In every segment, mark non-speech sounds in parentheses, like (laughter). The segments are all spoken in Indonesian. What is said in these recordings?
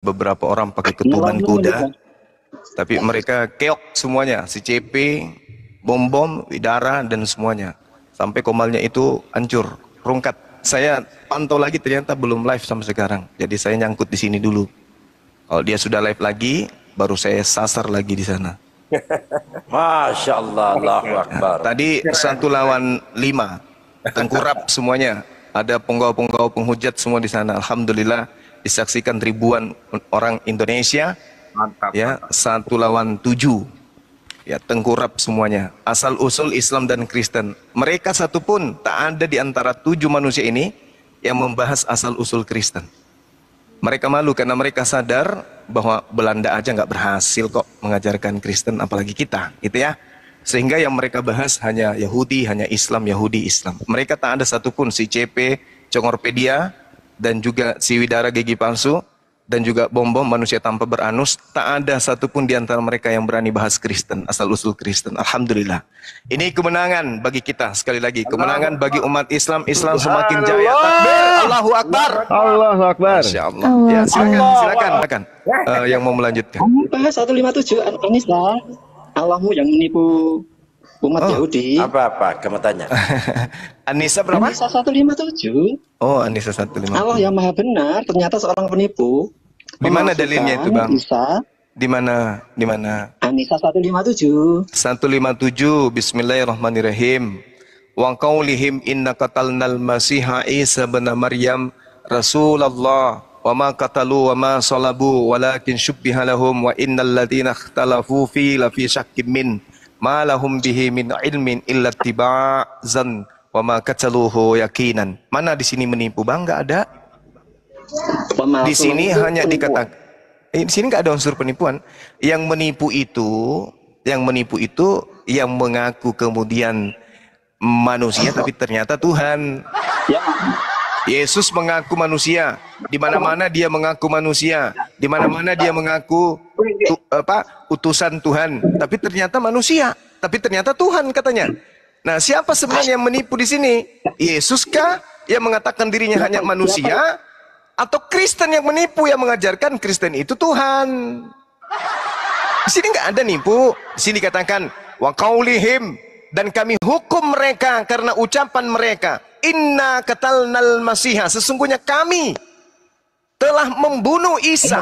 beberapa orang pakai ketuban kuda, tapi mereka keok semuanya, si CP, bom bom, widara dan semuanya, sampai komalnya itu hancur, rungkat. Saya pantau lagi ternyata belum live sampai sekarang, jadi saya nyangkut di sini dulu. Kalau dia sudah live lagi, baru saya sasar lagi di sana. (laughs) Masya Allah, Allahu Akbar. Nah, tadi satu lawan lima, tengkurap semuanya. Ada penggawa-penggawa penghujat semua di sana. Alhamdulillah, disaksikan ribuan orang Indonesia. Mantap. Ya, satu lawan tujuh. Ya, tengkurap semuanya. Asal usul Islam dan Kristen. Mereka satupun tak ada di antara tujuh manusia ini yang membahas asal usul Kristen. Mereka malu karena mereka sadar bahwa Belanda aja nggak berhasil kok mengajarkan Kristen, apalagi kita, gitu ya. Sehingga yang mereka bahas hanya Yahudi, hanya Islam, Yahudi, Islam. Mereka tak ada satupun si CP, Congorpedia, dan juga Si Widara gigi palsu dan juga bom-bom manusia tanpa beranus, tak ada satupun di antara mereka yang berani bahas Kristen, asal usul Kristen. Alhamdulillah. Ini kemenangan bagi kita, sekali lagi. Kemenangan bagi umat Islam, Islam semakin jaya. Takbir, Allahu Akbar. Allahu Akbar. Masya Allah. Ya, silakan, silakan. silakan. Uh, yang mau melanjutkan. 157, Anis quran Allahmu yang menipu umat oh, Yahudi. Apa apa? Kamu tanya. (laughs) Anissa berapa? Anissa 157. Oh, Anissa 157. Allah yang Maha benar ternyata seorang penipu. Di mana dalilnya itu, Bang? Bisa. Di mana? Di mana? Anissa 157. 157. Bismillahirrahmanirrahim. Wa qaulihim inna qatalnal masiha Isa bin Maryam Rasulullah wa ma qatalu wa ma salabu walakin syubbiha lahum wa innal ladzina ikhtalafu fi min ma lahum bihi min ilmin illa tiba'zan wa ma kataluhu yakinan. Mana di sini menipu? Bang, enggak ada. di sini hanya dikatakan eh, di sini nggak ada unsur penipuan. Yang menipu itu, yang menipu itu yang mengaku kemudian manusia tapi ternyata Tuhan. Ya. Yesus mengaku manusia, di mana-mana dia mengaku manusia, di mana-mana dia mengaku tu, apa utusan Tuhan, tapi ternyata manusia, tapi ternyata Tuhan katanya. Nah, siapa sebenarnya yang menipu di sini? Yesuskah yang mengatakan dirinya hanya manusia atau Kristen yang menipu yang mengajarkan Kristen itu Tuhan? Di sini nggak ada nipu. Di sini dikatakan wa lihim dan kami hukum mereka karena ucapan mereka inna katalnal masiha sesungguhnya kami telah membunuh Isa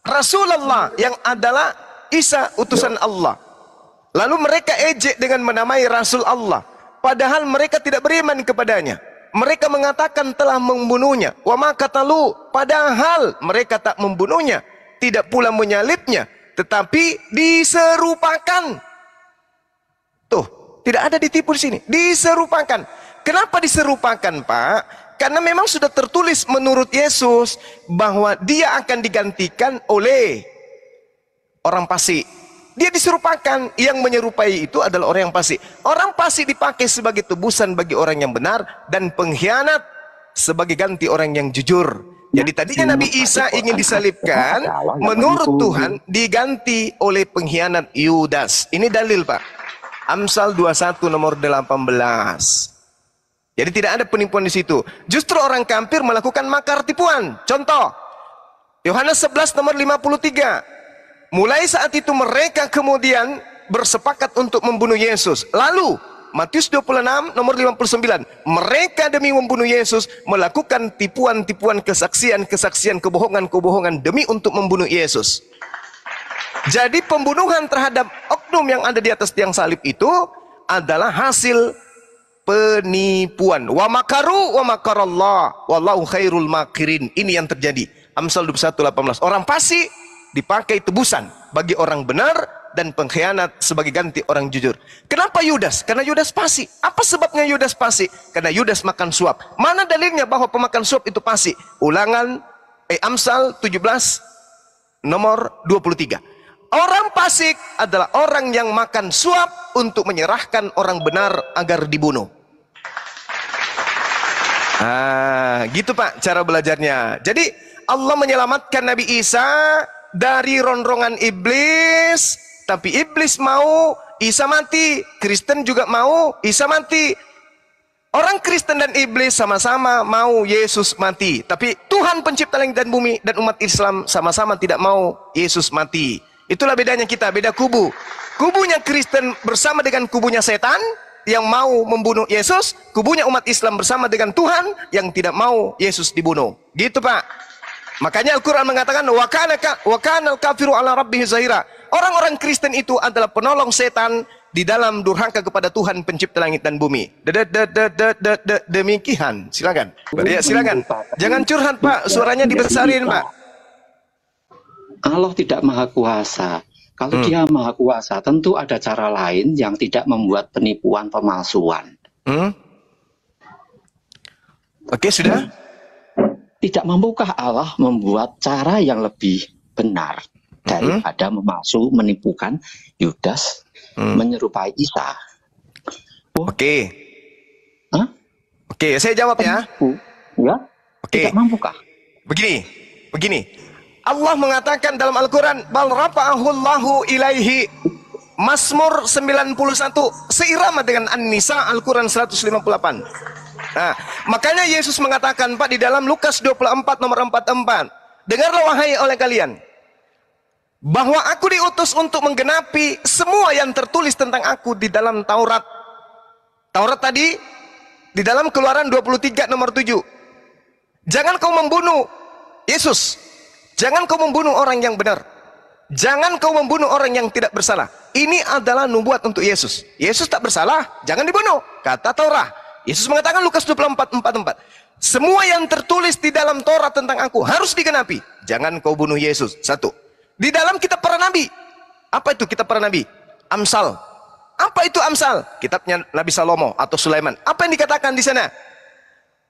Rasulullah yang adalah Isa utusan Allah lalu mereka ejek dengan menamai Rasul Allah padahal mereka tidak beriman kepadanya mereka mengatakan telah membunuhnya wa makatalu padahal mereka tak membunuhnya tidak pula menyalibnya tetapi diserupakan tidak ada ditipu di sini. Diserupakan. Kenapa diserupakan, Pak? Karena memang sudah tertulis menurut Yesus bahwa dia akan digantikan oleh orang pasti. Dia diserupakan, yang menyerupai itu adalah orang yang pasti. Orang pasti dipakai sebagai tebusan bagi orang yang benar dan pengkhianat sebagai ganti orang yang jujur. Jadi tadinya Nabi iya, Isa ingin disalibkan, iya, menurut iya, Tuhan diganti oleh pengkhianat Yudas. Ini dalil, Pak. Amsal 21 nomor 18. Jadi tidak ada penipuan di situ. Justru orang kampir melakukan makar tipuan. Contoh, Yohanes 11 nomor 53. Mulai saat itu mereka kemudian bersepakat untuk membunuh Yesus. Lalu Matius 26 nomor 59 mereka demi membunuh Yesus melakukan tipuan-tipuan kesaksian-kesaksian kebohongan-kebohongan demi untuk membunuh Yesus jadi pembunuhan terhadap oknum yang ada di atas tiang salib itu adalah hasil penipuan. Wa makaru wa makarallah wallahu khairul makirin. Ini yang terjadi. Amsal 21:18. Orang pasti dipakai tebusan bagi orang benar dan pengkhianat sebagai ganti orang jujur. Kenapa Yudas? Karena Yudas pasti. Apa sebabnya Yudas pasti? Karena Yudas makan suap. Mana dalilnya bahwa pemakan suap itu pasti? Ulangan eh Amsal 17 nomor 23. Orang pasik adalah orang yang makan suap untuk menyerahkan orang benar agar dibunuh. Ah, gitu Pak cara belajarnya. Jadi Allah menyelamatkan Nabi Isa dari ronrongan iblis, tapi iblis mau Isa mati, Kristen juga mau Isa mati. Orang Kristen dan iblis sama-sama mau Yesus mati, tapi Tuhan pencipta langit dan bumi dan umat Islam sama-sama tidak mau Yesus mati. Itulah bedanya kita, beda kubu. Kubunya Kristen bersama dengan kubunya setan yang mau membunuh Yesus, kubunya umat Islam bersama dengan Tuhan yang tidak mau Yesus dibunuh. Gitu, Pak. Makanya Al-Qur'an mengatakan wakana wakanal kafiru ala rabbih zahira. Orang-orang Kristen itu adalah penolong setan di dalam durhaka kepada Tuhan pencipta langit dan bumi. Demikian. Silakan. Ya, silakan. Jangan curhat, Pak. Suaranya dibesarin, Pak. Allah tidak maha kuasa. Kalau hmm. dia maha kuasa, tentu ada cara lain yang tidak membuat penipuan pemalsuan. Hmm? Oke, okay, sudah. Hmm. Tidak mampukah Allah membuat cara yang lebih benar hmm. daripada hmm? memalsu, menipukan Yudas, hmm. menyerupai Isa? Oh. Oke. Okay. Oke, okay, saya jawab ya. Ya? Oke. Okay. Tidak mampukah? Begini, begini Allah mengatakan dalam Al-Quran bal rafa'ahullahu ilaihi Masmur 91 seirama dengan An-Nisa Al-Quran 158 nah makanya Yesus mengatakan Pak di dalam Lukas 24 nomor 44 dengarlah wahai oleh kalian bahwa aku diutus untuk menggenapi semua yang tertulis tentang aku di dalam Taurat Taurat tadi di dalam keluaran 23 nomor 7 jangan kau membunuh Yesus Jangan kau membunuh orang yang benar. Jangan kau membunuh orang yang tidak bersalah. Ini adalah nubuat untuk Yesus. Yesus tak bersalah, jangan dibunuh. Kata Taurat. Yesus mengatakan Lukas 24:44. Semua yang tertulis di dalam Taurat tentang aku harus digenapi. Jangan kau bunuh Yesus. Satu. Di dalam kitab para nabi. Apa itu kitab para nabi? Amsal. Apa itu Amsal? Kitabnya Nabi Salomo atau Sulaiman. Apa yang dikatakan di sana?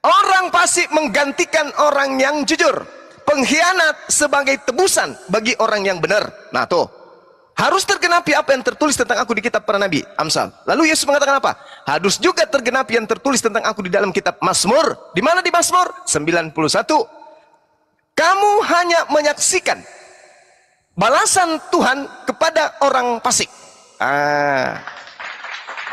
Orang pasti menggantikan orang yang jujur pengkhianat sebagai tebusan bagi orang yang benar. Nah tuh, harus tergenapi apa yang tertulis tentang aku di kitab para nabi, Amsal. Lalu Yesus mengatakan apa? Harus juga tergenapi yang tertulis tentang aku di dalam kitab Mazmur. Di mana di Mazmur? 91. Kamu hanya menyaksikan balasan Tuhan kepada orang pasik. Ah.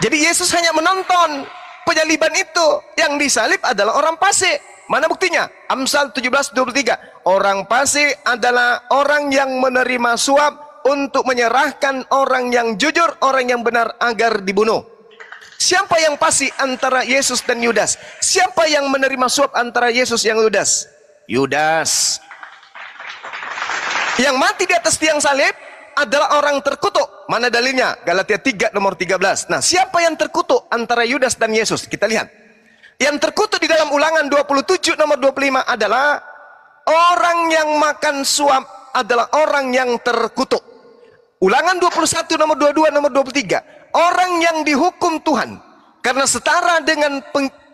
Jadi Yesus hanya menonton penyaliban itu yang disalib adalah orang pasik. Mana buktinya? Amsal 17:23. Orang fasik adalah orang yang menerima suap untuk menyerahkan orang yang jujur, orang yang benar agar dibunuh. Siapa yang fasik antara Yesus dan Yudas? Siapa yang menerima suap antara Yesus yang Yudas? Yudas. Yang mati di atas tiang salib adalah orang terkutuk. Mana dalilnya? Galatia 3 nomor 13. Nah, siapa yang terkutuk antara Yudas dan Yesus? Kita lihat. Yang terkutuk di dalam ulangan 27 nomor 25 adalah Orang yang makan suap adalah orang yang terkutuk. Ulangan 21 nomor 22 nomor 23. Orang yang dihukum Tuhan karena setara dengan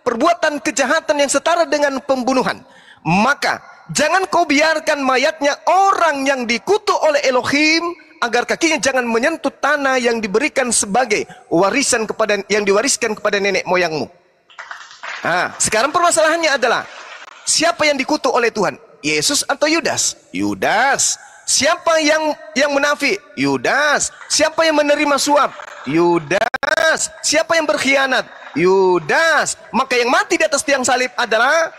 perbuatan kejahatan yang setara dengan pembunuhan. Maka jangan kau biarkan mayatnya orang yang dikutuk oleh Elohim agar kakinya jangan menyentuh tanah yang diberikan sebagai warisan kepada yang diwariskan kepada nenek moyangmu. Nah, sekarang permasalahannya adalah siapa yang dikutuk oleh Tuhan? Yesus atau Yudas? Yudas. Siapa yang yang menafik? Yudas. Siapa yang menerima suap? Yudas. Siapa yang berkhianat? Yudas. Maka yang mati di atas tiang salib adalah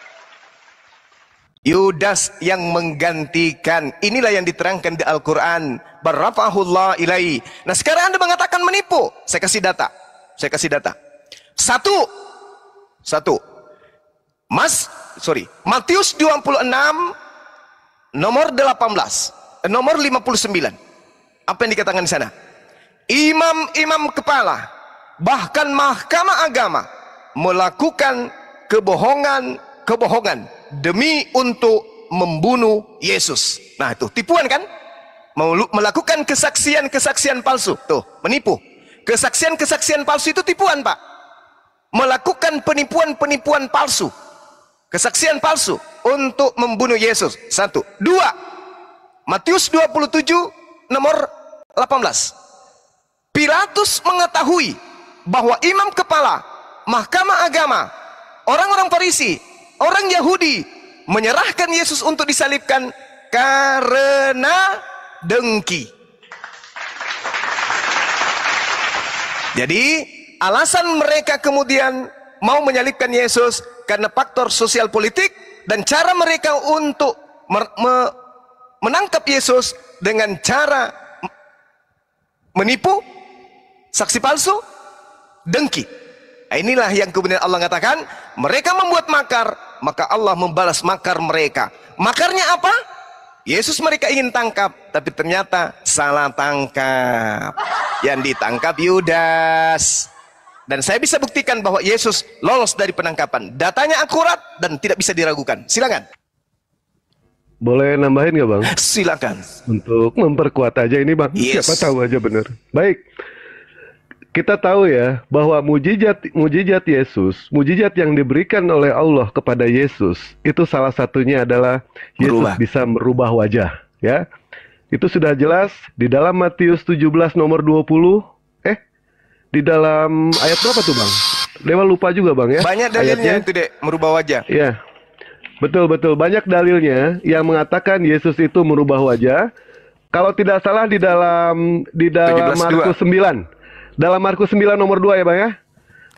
Yudas yang menggantikan. Inilah yang diterangkan di Al-Qur'an. Barrafahullah ilai. Nah, sekarang Anda mengatakan menipu. Saya kasih data. Saya kasih data. Satu. Satu. Mas sorry Matius 26 nomor 18 nomor 59 apa yang dikatakan di sana imam-imam kepala bahkan mahkamah agama melakukan kebohongan-kebohongan demi untuk membunuh Yesus nah itu tipuan kan melakukan kesaksian-kesaksian palsu tuh menipu kesaksian-kesaksian palsu itu tipuan pak melakukan penipuan-penipuan palsu Kesaksian palsu untuk membunuh Yesus. Satu. Dua. Matius 27 nomor 18. Pilatus mengetahui bahwa imam kepala, mahkamah agama, orang-orang Farisi, orang Yahudi menyerahkan Yesus untuk disalibkan karena dengki. Jadi alasan mereka kemudian mau menyalibkan Yesus karena faktor sosial politik dan cara mereka untuk menangkap Yesus dengan cara menipu, saksi palsu, dengki. Nah, inilah yang kemudian Allah katakan, mereka membuat makar, maka Allah membalas makar mereka. Makarnya apa? Yesus mereka ingin tangkap, tapi ternyata salah tangkap. Yang ditangkap Yudas. Dan saya bisa buktikan bahwa Yesus lolos dari penangkapan. Datanya akurat dan tidak bisa diragukan. Silakan. Boleh nambahin nggak bang? Silakan. Untuk memperkuat aja ini bang. Yes. Siapa tahu aja benar. Baik. Kita tahu ya bahwa mujizat mujizat Yesus, mujizat yang diberikan oleh Allah kepada Yesus itu salah satunya adalah Yesus merubah. bisa merubah wajah, ya. Itu sudah jelas di dalam Matius 17 nomor 20 di dalam ayat berapa tuh bang? Dewa lupa juga bang ya. Banyak dalilnya Ayatnya. itu dek merubah wajah. Iya. Betul betul banyak dalilnya yang mengatakan Yesus itu merubah wajah. Kalau tidak salah di dalam di dalam Markus 9. Dalam Markus 9 nomor 2 ya Bang ya.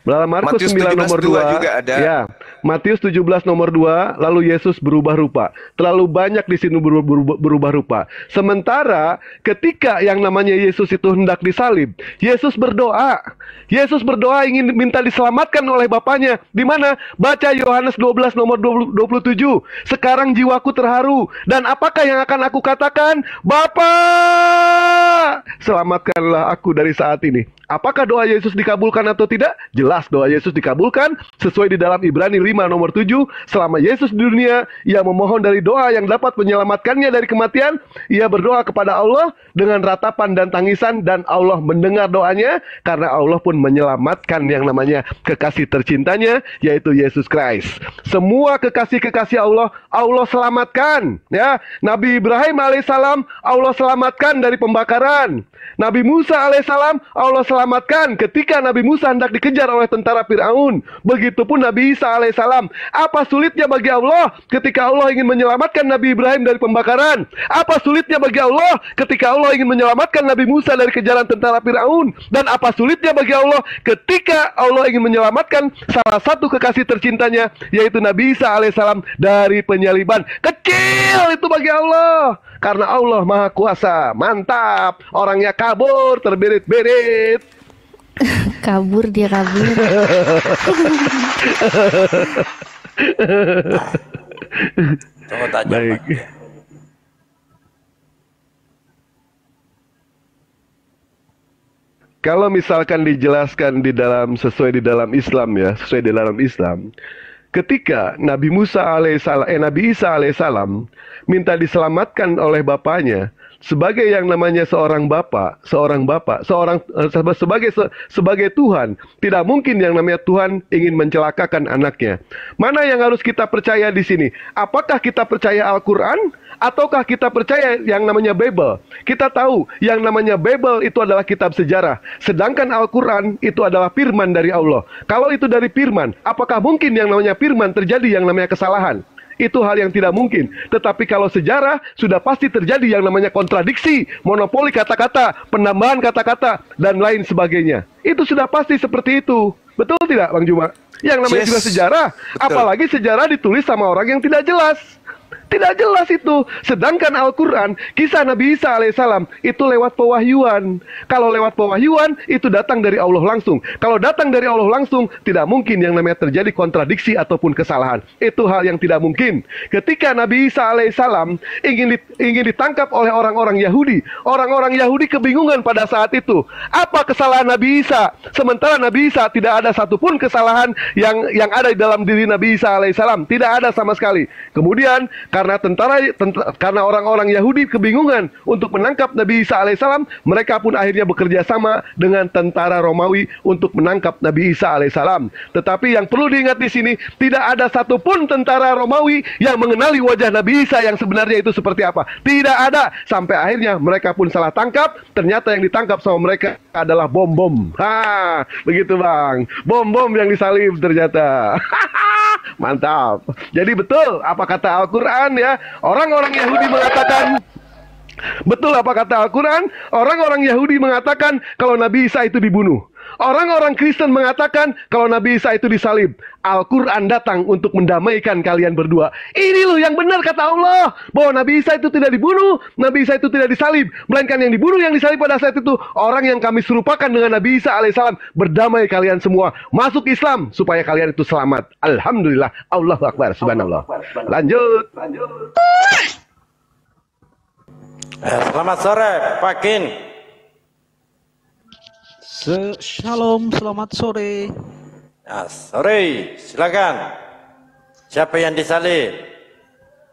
Dalam Markus 9 nomor 2 juga ada. Ya. Matius 17 nomor 2, lalu Yesus berubah rupa. Terlalu banyak di sini berubah, berubah rupa. Sementara ketika yang namanya Yesus itu hendak disalib, Yesus berdoa. Yesus berdoa ingin minta diselamatkan oleh Bapaknya. Di mana? Baca Yohanes 12 nomor puluh 27. Sekarang jiwaku terharu dan apakah yang akan aku katakan? Bapa, selamatkanlah aku dari saat ini. Apakah doa Yesus dikabulkan atau tidak? Jelas doa Yesus dikabulkan sesuai di dalam Ibrani 5 nomor 7. Selama Yesus di dunia, ia memohon dari doa yang dapat menyelamatkannya dari kematian. Ia berdoa kepada Allah dengan ratapan dan tangisan dan Allah mendengar doanya karena Allah pun menyelamatkan yang namanya kekasih tercintanya yaitu Yesus Kristus. Semua kekasih-kekasih Allah, Allah selamatkan ya. Nabi Ibrahim alaihissalam Allah selamatkan dari pembakaran. Nabi Musa alaihissalam Allah selamatkan diselamatkan ketika Nabi Musa hendak dikejar oleh tentara Fir'aun. Begitupun Nabi Isa alaihissalam. Apa sulitnya bagi Allah ketika Allah ingin menyelamatkan Nabi Ibrahim dari pembakaran? Apa sulitnya bagi Allah ketika Allah ingin menyelamatkan Nabi Musa dari kejaran tentara Fir'aun? Dan apa sulitnya bagi Allah ketika Allah ingin menyelamatkan salah satu kekasih tercintanya yaitu Nabi Isa alaihissalam dari penyaliban? Kecil itu bagi Allah. Karena Allah Maha Kuasa. Mantap. Orangnya kabur, terbirit-birit. (laughs) kabur dia kabur. Baik. kalau misalkan dijelaskan di dalam sesuai di dalam Islam ya, sesuai di dalam Islam, Ketika Nabi Musa alaihissalam, eh, Nabi Isa alaihissalam minta diselamatkan oleh bapaknya sebagai yang namanya seorang bapak, seorang bapak, seorang eh, sebagai sebagai Tuhan, tidak mungkin yang namanya Tuhan ingin mencelakakan anaknya. Mana yang harus kita percaya di sini? Apakah kita percaya Al-Qur'an ataukah kita percaya yang namanya Bible? Kita tahu yang namanya Bible itu adalah kitab sejarah, sedangkan Al-Qur'an itu adalah firman dari Allah. Kalau itu dari firman, apakah mungkin yang namanya firman terjadi yang namanya kesalahan? Itu hal yang tidak mungkin. Tetapi kalau sejarah sudah pasti terjadi yang namanya kontradiksi, monopoli kata-kata, penambahan kata-kata dan lain sebagainya. Itu sudah pasti seperti itu. Betul tidak Bang Juma? Yang namanya yes. juga sejarah, Betul. apalagi sejarah ditulis sama orang yang tidak jelas. Tidak jelas itu. Sedangkan Al-Quran, kisah Nabi Isa alaihissalam itu lewat pewahyuan. Kalau lewat pewahyuan, itu datang dari Allah langsung. Kalau datang dari Allah langsung, tidak mungkin yang namanya terjadi kontradiksi ataupun kesalahan. Itu hal yang tidak mungkin. Ketika Nabi Isa alaihissalam ingin ingin ditangkap oleh orang-orang Yahudi, orang-orang Yahudi kebingungan pada saat itu. Apa kesalahan Nabi Isa? Sementara Nabi Isa tidak ada satupun kesalahan yang yang ada di dalam diri Nabi Isa alaihissalam. Tidak ada sama sekali. Kemudian karena tentara, karena orang-orang Yahudi kebingungan untuk menangkap Nabi Isa alaihissalam, mereka pun akhirnya bekerja sama dengan tentara Romawi untuk menangkap Nabi Isa alaihissalam. Tetapi yang perlu diingat di sini, tidak ada satupun tentara Romawi yang mengenali wajah Nabi Isa yang sebenarnya itu seperti apa. Tidak ada. Sampai akhirnya mereka pun salah tangkap. Ternyata yang ditangkap sama mereka adalah bom-bom. Ha, begitu bang. Bom-bom yang disalib ternyata. (laughs) Mantap. Jadi betul apa kata Al-Qur'an ya? Orang-orang Yahudi mengatakan Betul apa kata Al-Qur'an? Orang-orang Yahudi mengatakan kalau Nabi Isa itu dibunuh. Orang-orang Kristen mengatakan kalau Nabi Isa itu disalib, Al-Quran datang untuk mendamaikan kalian berdua. Ini loh yang benar kata Allah. Bahwa Nabi Isa itu tidak dibunuh, Nabi Isa itu tidak disalib. Melainkan yang dibunuh, yang disalib pada saat itu, orang yang kami serupakan dengan Nabi Isa alaihissalam. Berdamai kalian semua. Masuk Islam supaya kalian itu selamat. Alhamdulillah. Allah Akbar. Subhanallah. Lanjut. Lanjut. Eh, selamat sore, Pak Kin. Se Shalom, selamat sore. Ya, sore, silakan. Siapa yang disalib?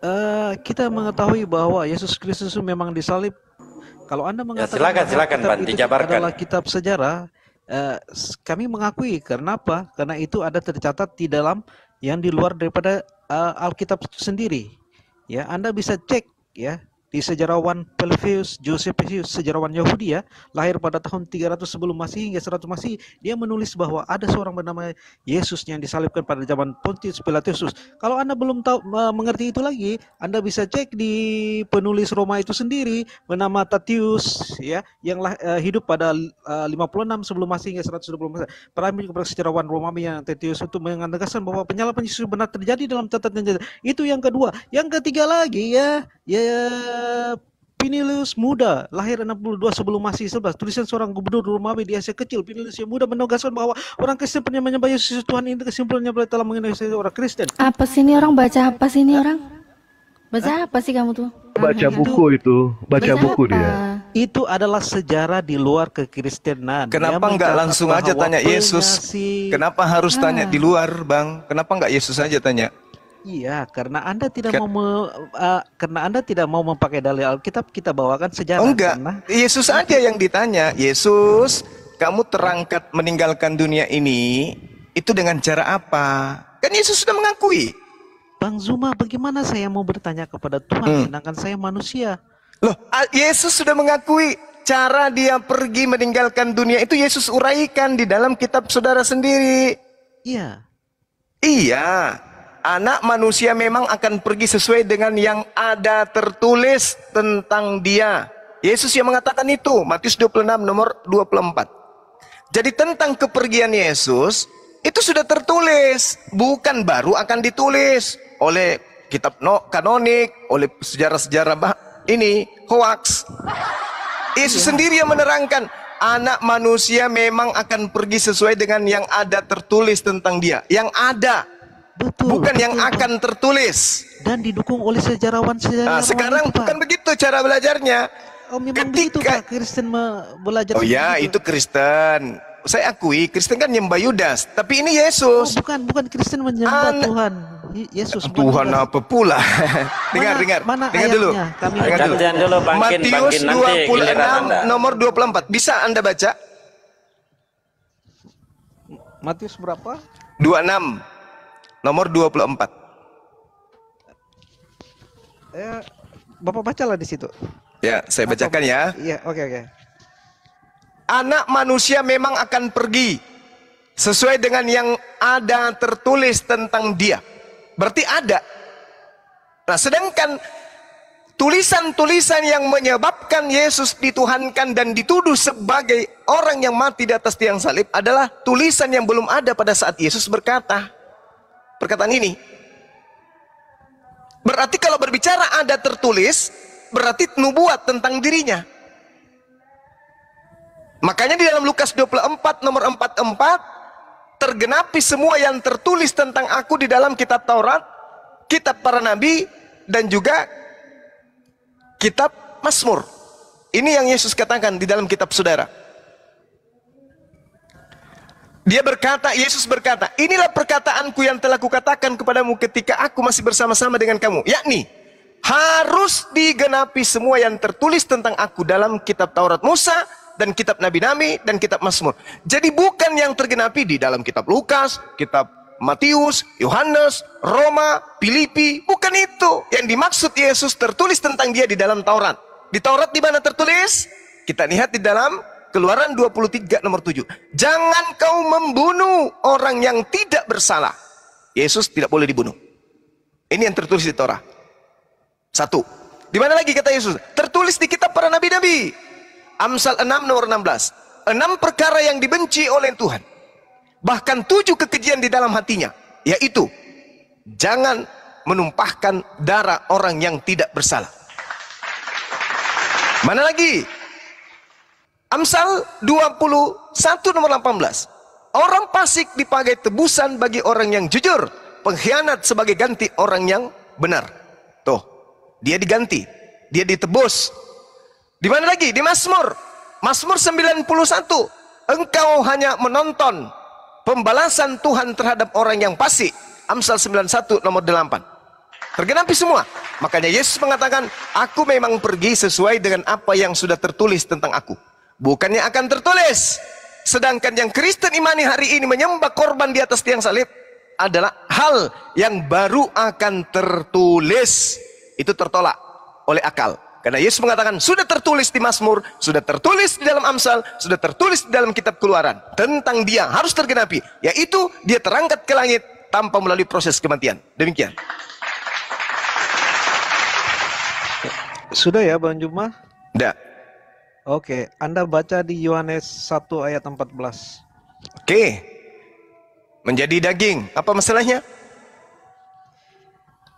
Uh, kita mengetahui bahwa Yesus Kristus memang disalib. Kalau Anda ya, mengatakan ya, silakan, silakan, kitab Banti, itu adalah kitab sejarah, uh, kami mengakui. Kenapa? Karena itu ada tercatat di dalam yang di luar daripada uh, Alkitab sendiri. Ya, Anda bisa cek ya di sejarawan Pelvius Josephus sejarawan Yahudi ya lahir pada tahun 300 sebelum masih hingga 100 masih dia menulis bahwa ada seorang bernama Yesus yang disalibkan pada zaman Pontius Pilatus kalau Anda belum tahu mengerti itu lagi Anda bisa cek di penulis Roma itu sendiri bernama Tatius ya yang lah, eh, hidup pada eh, 56 sebelum masih hingga 120 Masehi para sejarawan Romawi yang Tatius itu mengatakan bahwa penyalapan Yesus benar terjadi dalam catatan itu yang kedua yang ketiga lagi ya ya Eh, Pinilius Muda, lahir 62 sebelum Masih 11, tulisan seorang gubernur Romawi di Asia Kecil, Pinilius Muda menegaskan bahwa orang Kristen punya menyembah Yesus Tuhan ini kesimpulannya boleh telah mengenai orang Kristen. Apa sih ini orang baca apa sih ini orang? Baca Hah? apa sih kamu tuh? Baca buku itu, baca, baca buku apa? dia. Itu adalah sejarah di luar kekristenan. Kenapa nggak langsung aja tanya Yesus? Si... Kenapa harus ah. tanya di luar, Bang? Kenapa nggak Yesus aja tanya? Iya, karena Anda tidak Ket... mau me, uh, karena Anda tidak mau memakai dalil Alkitab, kita bawakan sejarah. Oh, enggak. Karena... Yesus aja yang ditanya. Yesus, hmm. kamu terangkat meninggalkan dunia ini itu dengan cara apa? Kan Yesus sudah mengakui. Bang Zuma, bagaimana saya mau bertanya kepada Tuhan hmm. sedangkan saya manusia? Loh, Yesus sudah mengakui cara dia pergi meninggalkan dunia itu Yesus uraikan di dalam kitab saudara sendiri. Iya. Iya. Anak manusia memang akan pergi sesuai dengan yang ada tertulis tentang dia. Yesus yang mengatakan itu, Matius 26 nomor 24. Jadi tentang kepergian Yesus, itu sudah tertulis, bukan baru akan ditulis oleh kitab no, kanonik, oleh sejarah-sejarah ini hoax. Yesus iya. sendiri yang menerangkan, anak manusia memang akan pergi sesuai dengan yang ada tertulis tentang dia. Yang ada Betul. Bukan yang akan tertulis. Dan didukung oleh sejarawan-sejarawan. Nah, sekarang itu, bukan begitu cara belajarnya. Oh, memang Ketika... begitu Pak Kristen belajar. Oh ya, itu Kristen. Saya akui Kristen kan nyembah Yudas, tapi ini Yesus. Oh, bukan, bukan Kristen menyembah An... Tuhan. Yesus. Tuhan Yudas. apa pula? (laughs) dengar, dengar. Mana dengar dulu. Kami dengar dulu. dulu bangkin, Matius bangkin 26 nanti, nomor 24. Bisa Anda baca? Matius berapa? 26 Nomor 24. Ya, Bapak bacalah di situ. Ya, saya bacakan ya. Bapak, ya. Iya, oke okay, oke. Okay. Anak manusia memang akan pergi sesuai dengan yang ada tertulis tentang dia. Berarti ada. Nah, sedangkan tulisan-tulisan yang menyebabkan Yesus dituhankan dan dituduh sebagai orang yang mati di atas tiang salib adalah tulisan yang belum ada pada saat Yesus berkata perkataan ini. Berarti kalau berbicara ada tertulis, berarti nubuat tentang dirinya. Makanya di dalam Lukas 24 nomor 44 tergenapi semua yang tertulis tentang aku di dalam kitab Taurat, kitab para nabi dan juga kitab Mazmur. Ini yang Yesus katakan di dalam kitab Saudara. Dia berkata, Yesus berkata, inilah perkataanku yang telah kukatakan kepadamu ketika aku masih bersama-sama dengan kamu. Yakni, harus digenapi semua yang tertulis tentang aku dalam kitab Taurat Musa, dan kitab Nabi-Nabi, dan kitab Mazmur. Jadi bukan yang tergenapi di dalam kitab Lukas, kitab Matius, Yohanes, Roma, Filipi. Bukan itu. Yang dimaksud Yesus tertulis tentang dia di dalam Taurat. Di Taurat di mana tertulis? Kita lihat di dalam Keluaran 23 nomor 7. Jangan kau membunuh orang yang tidak bersalah. Yesus tidak boleh dibunuh. Ini yang tertulis di Torah. Satu. Di mana lagi kata Yesus? Tertulis di kitab para nabi-nabi. Amsal 6 nomor 16. Enam perkara yang dibenci oleh Tuhan. Bahkan tujuh kekejian di dalam hatinya. Yaitu, jangan menumpahkan darah orang yang tidak bersalah. Mana lagi? Amsal 21 nomor 18. Orang pasik dipakai tebusan bagi orang yang jujur, pengkhianat sebagai ganti orang yang benar. Tuh, dia diganti, dia ditebus. Di mana lagi? Di Masmur. Masmur 91. Engkau hanya menonton pembalasan Tuhan terhadap orang yang pasik. Amsal 91 nomor 8. Tergenapi semua. Makanya Yesus mengatakan, aku memang pergi sesuai dengan apa yang sudah tertulis tentang aku. Bukannya akan tertulis. Sedangkan yang Kristen imani hari ini menyembah korban di atas tiang salib adalah hal yang baru akan tertulis. Itu tertolak oleh akal. Karena Yesus mengatakan sudah tertulis di Mazmur, sudah tertulis di dalam Amsal, sudah tertulis di dalam kitab Keluaran tentang dia harus tergenapi, yaitu dia terangkat ke langit tanpa melalui proses kematian. Demikian. Sudah ya Bang Jumah? Tidak. Oke, Anda baca di Yohanes 1 ayat 14. Oke. Menjadi daging, apa masalahnya?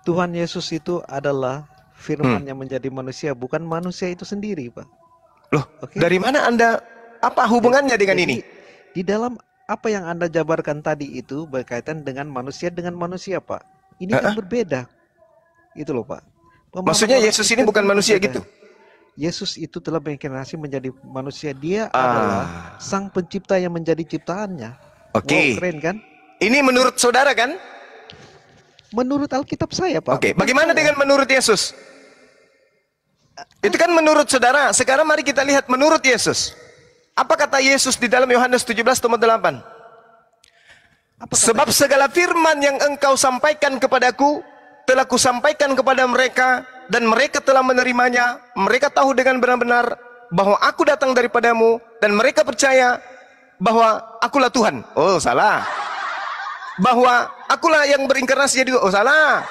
Tuhan Yesus itu adalah firman hmm. yang menjadi manusia, bukan manusia itu sendiri, Pak. Loh, okay? dari mana Anda apa hubungannya dengan ini? Di dalam apa yang Anda jabarkan tadi itu berkaitan dengan manusia dengan manusia, Pak. Ini kan berbeda. Itu loh, Pak. Pemahaman Maksudnya Yesus ini kan bukan manusia berbeda. gitu. Yesus itu telah berinkarnasi menjadi manusia. Dia ah. adalah sang pencipta yang menjadi ciptaannya. Oke. Okay. Wow, keren kan? Ini menurut saudara kan? Menurut Alkitab saya, Pak. Oke, okay. bagaimana dengan menurut Yesus? Itu kan menurut saudara. Sekarang mari kita lihat menurut Yesus. Apa kata Yesus di dalam Yohanes 17 ayat 8? Apa Sebab segala firman yang engkau sampaikan kepadaku telah kusampaikan kepada mereka dan mereka telah menerimanya, mereka tahu dengan benar-benar bahwa aku datang daripadamu dan mereka percaya bahwa akulah Tuhan. Oh, salah. Bahwa akulah yang berinkarnasi jadi oh salah.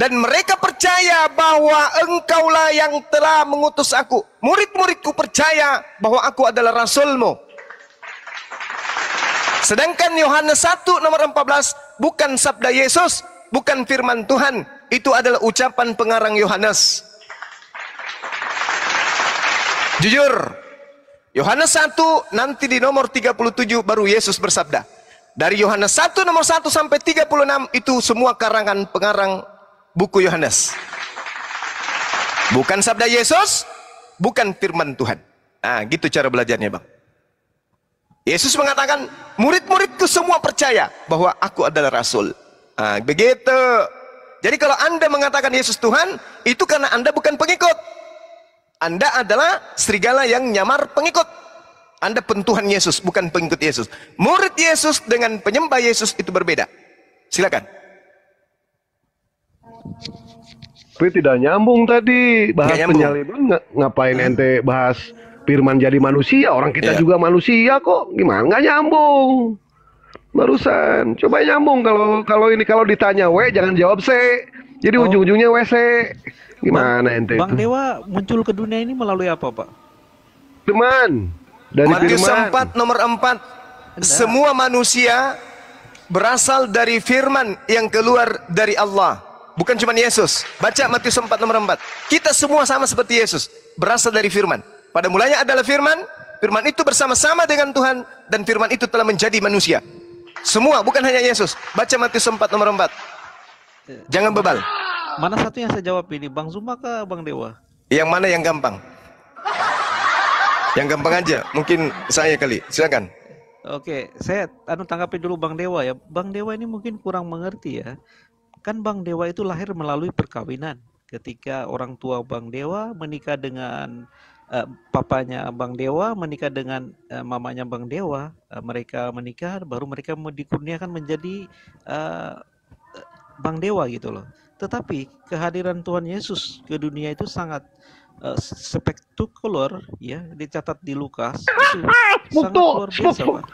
Dan mereka percaya bahwa engkaulah yang telah mengutus aku. Murid-muridku percaya bahwa aku adalah rasulmu. Sedangkan Yohanes 1 nomor 14 bukan sabda Yesus, bukan firman Tuhan, itu adalah ucapan pengarang Yohanes. Jujur, Yohanes 1 nanti di nomor 37 baru Yesus bersabda. Dari Yohanes 1 nomor 1 sampai 36 itu semua karangan pengarang buku Yohanes. Bukan sabda Yesus, bukan firman Tuhan. Nah, gitu cara belajarnya, Bang. Yesus mengatakan, murid-muridku semua percaya bahwa aku adalah rasul. Nah, begitu. Jadi kalau Anda mengatakan Yesus Tuhan, itu karena Anda bukan pengikut. Anda adalah serigala yang nyamar pengikut. Anda pentuhan Yesus, bukan pengikut Yesus. Murid Yesus dengan penyembah Yesus itu berbeda. Silakan. Tapi tidak nyambung tadi bahas nyambung. penyaliban ngapain hmm. ente bahas firman jadi manusia orang kita yeah. juga manusia kok gimana nggak nyambung Barusan. Coba nyambung kalau kalau ini kalau ditanya W jangan jawab C. Jadi oh. ujung-ujungnya WC. Gimana Bang, ente Bang Dewa muncul ke dunia ini melalui apa, Pak? Firman. Dari Matius firman. 4 nomor 4. Nah. Semua manusia berasal dari firman yang keluar dari Allah. Bukan cuma Yesus. Baca Matius 4 nomor 4. Kita semua sama seperti Yesus, berasal dari firman. Pada mulanya adalah firman, firman itu bersama-sama dengan Tuhan dan firman itu telah menjadi manusia. Semua, bukan hanya Yesus. Baca Matius 4 nomor 4. Jangan bebal. Mana satu yang saya jawab ini? Bang Zuma ke Bang Dewa? Yang mana yang gampang? Yang gampang aja. Mungkin saya kali. Silakan. Oke, saya anu tanggapi dulu Bang Dewa ya. Bang Dewa ini mungkin kurang mengerti ya. Kan Bang Dewa itu lahir melalui perkawinan. Ketika orang tua Bang Dewa menikah dengan uh, papanya Bang Dewa menikah dengan uh, mamanya Bang Dewa, uh, mereka menikah baru mereka dikurniakan menjadi uh, Bang Dewa gitu loh. Tetapi kehadiran Tuhan Yesus ke dunia itu sangat uh, spektakuler ya dicatat di Lukas Spektakuler. Ah, ah, sangat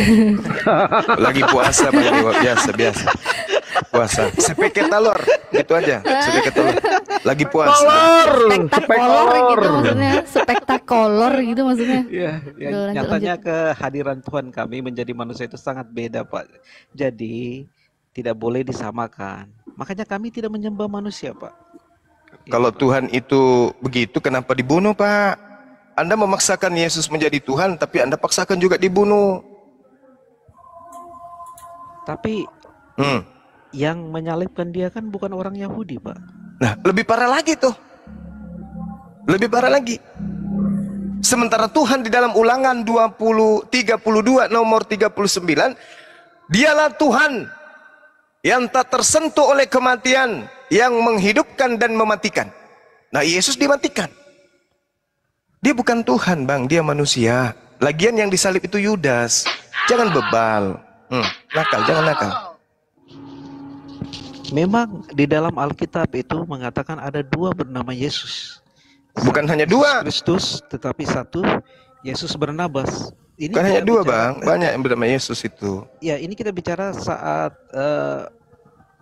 (laughs) (laughs) lagi puasa Bang Dewa biasa biasa puasa sepeket telur gitu aja sepeket telur lagi puasa spektakolor gitu, gitu maksudnya spektakolor gitu maksudnya ya, ya, nyatanya lanjut. kehadiran Tuhan kami menjadi manusia itu sangat beda Pak jadi tidak boleh disamakan makanya kami tidak menyembah manusia Pak iya, kalau Tuhan itu begitu kenapa dibunuh Pak anda memaksakan Yesus menjadi Tuhan, tapi Anda paksakan juga dibunuh. Tapi hmm yang menyalibkan dia kan bukan orang Yahudi, Pak. Nah, lebih parah lagi tuh. Lebih parah lagi. Sementara Tuhan di dalam ulangan 20, 32 nomor 39 Dialah Tuhan yang tak tersentuh oleh kematian yang menghidupkan dan mematikan Nah Yesus dimatikan Dia bukan Tuhan bang, dia manusia Lagian yang disalib itu Yudas Jangan bebal hmm, Nakal, jangan nakal Memang di dalam Alkitab itu mengatakan ada dua bernama Yesus. Bukan hanya dua. Kristus, tetapi satu Yesus Bernabas. Ini Bukan hanya dua, bicara, Bang. Banyak yang bernama Yesus itu. Ya, ini kita bicara saat uh, eh,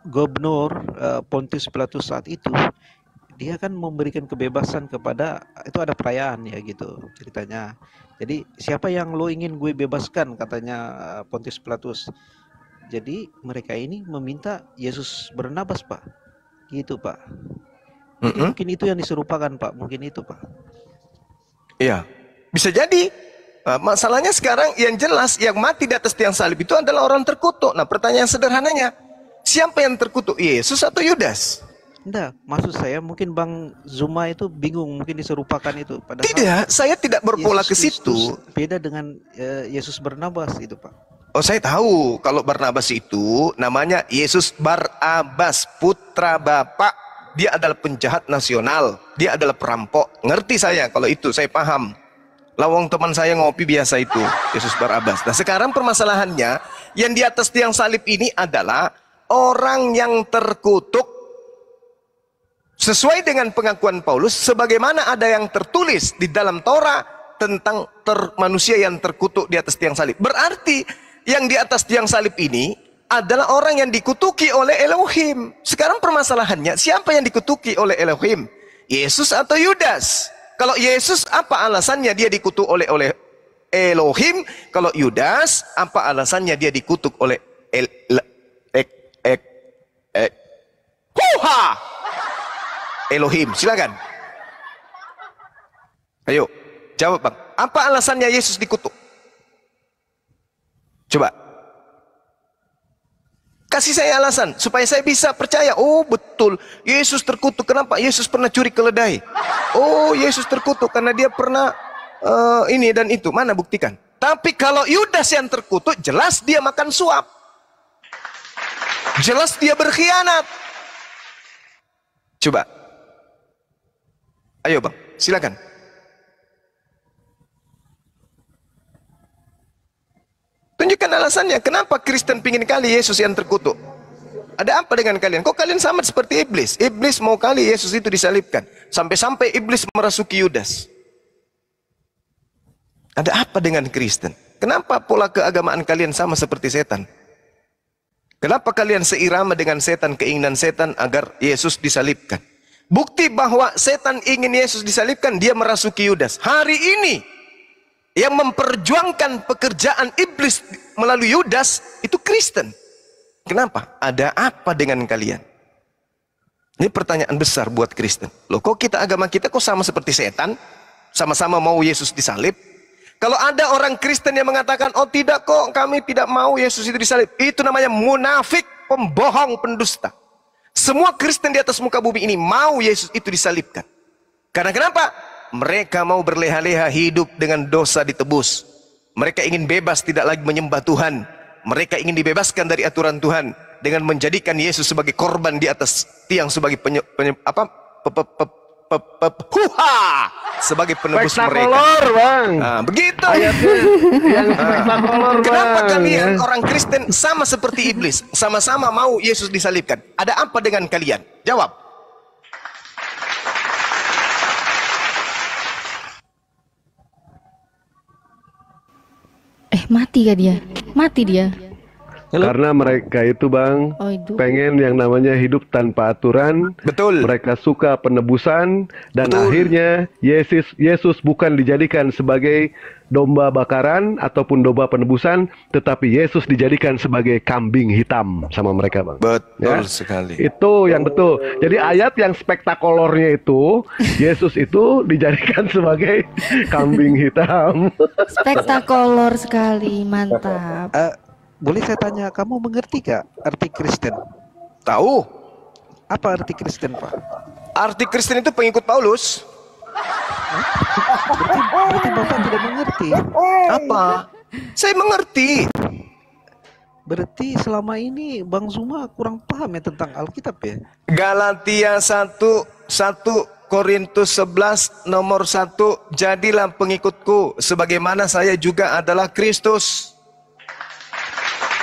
gubernur uh, eh, Pontius Pilatus saat itu dia kan memberikan kebebasan kepada itu ada perayaan ya gitu ceritanya. Jadi siapa yang lo ingin gue bebaskan katanya eh, Pontius Pilatus. Jadi mereka ini meminta Yesus bernapas pak, gitu pak. Mungkin, mm -hmm. mungkin itu yang diserupakan pak, mungkin itu pak. Iya, bisa jadi. Nah, masalahnya sekarang yang jelas yang mati di atas tiang salib itu adalah orang terkutuk. Nah pertanyaan sederhananya, siapa yang terkutuk Yesus atau Yudas? Tidak, maksud saya mungkin Bang Zuma itu bingung mungkin diserupakan itu. Padahal tidak, saya tidak berpola Yesus ke situ. Yesus beda dengan uh, Yesus bernabas itu Pak. Oh saya tahu kalau Barnabas itu namanya Yesus Barabas putra Bapak. Dia adalah penjahat nasional. Dia adalah perampok. Ngerti saya kalau itu saya paham. Lawang teman saya ngopi biasa itu Yesus Barabas. Nah sekarang permasalahannya yang di atas tiang salib ini adalah orang yang terkutuk sesuai dengan pengakuan Paulus sebagaimana ada yang tertulis di dalam Torah tentang ter, manusia yang terkutuk di atas tiang salib. Berarti yang di atas tiang salib ini adalah orang yang dikutuki oleh Elohim. Sekarang permasalahannya, siapa yang dikutuki oleh Elohim? Yesus atau Yudas? Kalau Yesus, apa alasannya dia dikutuk oleh oleh Elohim? Kalau Yudas, apa alasannya dia dikutuk oleh Elohim, silakan. Ayo, jawab bang. Apa alasannya Yesus dikutuk? Coba. Kasih saya alasan supaya saya bisa percaya. Oh betul, Yesus terkutuk. Kenapa? Yesus pernah curi keledai. Oh Yesus terkutuk karena dia pernah uh, ini dan itu. Mana buktikan? Tapi kalau Yudas yang terkutuk, jelas dia makan suap. Jelas dia berkhianat. Coba. Ayo bang, silakan. Tunjukkan alasannya, kenapa Kristen pingin kali Yesus yang terkutuk? Ada apa dengan kalian? Kok kalian sama seperti iblis? Iblis mau kali Yesus itu disalibkan. Sampai-sampai iblis merasuki Yudas. Ada apa dengan Kristen? Kenapa pola keagamaan kalian sama seperti setan? Kenapa kalian seirama dengan setan, keinginan setan agar Yesus disalibkan? Bukti bahwa setan ingin Yesus disalibkan, dia merasuki Yudas. Hari ini yang memperjuangkan pekerjaan iblis melalui Yudas itu Kristen. Kenapa? Ada apa dengan kalian? Ini pertanyaan besar buat Kristen. Loh kok kita agama kita kok sama seperti setan? Sama-sama mau Yesus disalib? Kalau ada orang Kristen yang mengatakan, oh tidak kok kami tidak mau Yesus itu disalib. Itu namanya munafik, pembohong, pendusta. Semua Kristen di atas muka bumi ini mau Yesus itu disalibkan. Karena kenapa? mereka mau berleha-leha hidup dengan dosa ditebus. Mereka ingin bebas tidak lagi menyembah Tuhan. Mereka ingin dibebaskan dari aturan Tuhan dengan menjadikan Yesus sebagai korban di atas tiang sebagai penye, penye, apa pe, pe, pe, pe, pe, huha, sebagai penebus mereka. bang. Nah, begitu. yang nah. Kenapa kalian ya. orang Kristen sama seperti iblis, sama-sama mau Yesus disalibkan? Ada apa dengan kalian? Jawab. mati kan dia mati dia Hello? Karena mereka itu bang oh, pengen yang namanya hidup tanpa aturan. Betul. Mereka suka penebusan dan Betul. akhirnya Yesus Yesus bukan dijadikan sebagai domba bakaran ataupun domba penebusan, tetapi Yesus dijadikan sebagai kambing hitam sama mereka, Bang. Betul ya? sekali. Itu yang betul. Jadi ayat yang spektakolornya itu (laughs) Yesus itu dijadikan sebagai kambing hitam. Spektakolor sekali, mantap. Uh, boleh saya tanya, kamu mengerti gak arti Kristen? Tahu. Apa arti Kristen, Pak? Arti Kristen itu pengikut Paulus. Berarti, berarti Bapak tidak mengerti. Apa? Saya mengerti. Berarti selama ini Bang Zuma kurang paham ya tentang Alkitab ya? Galatia 1, 1 Korintus 11 nomor 1 Jadilah pengikutku sebagaimana saya juga adalah Kristus.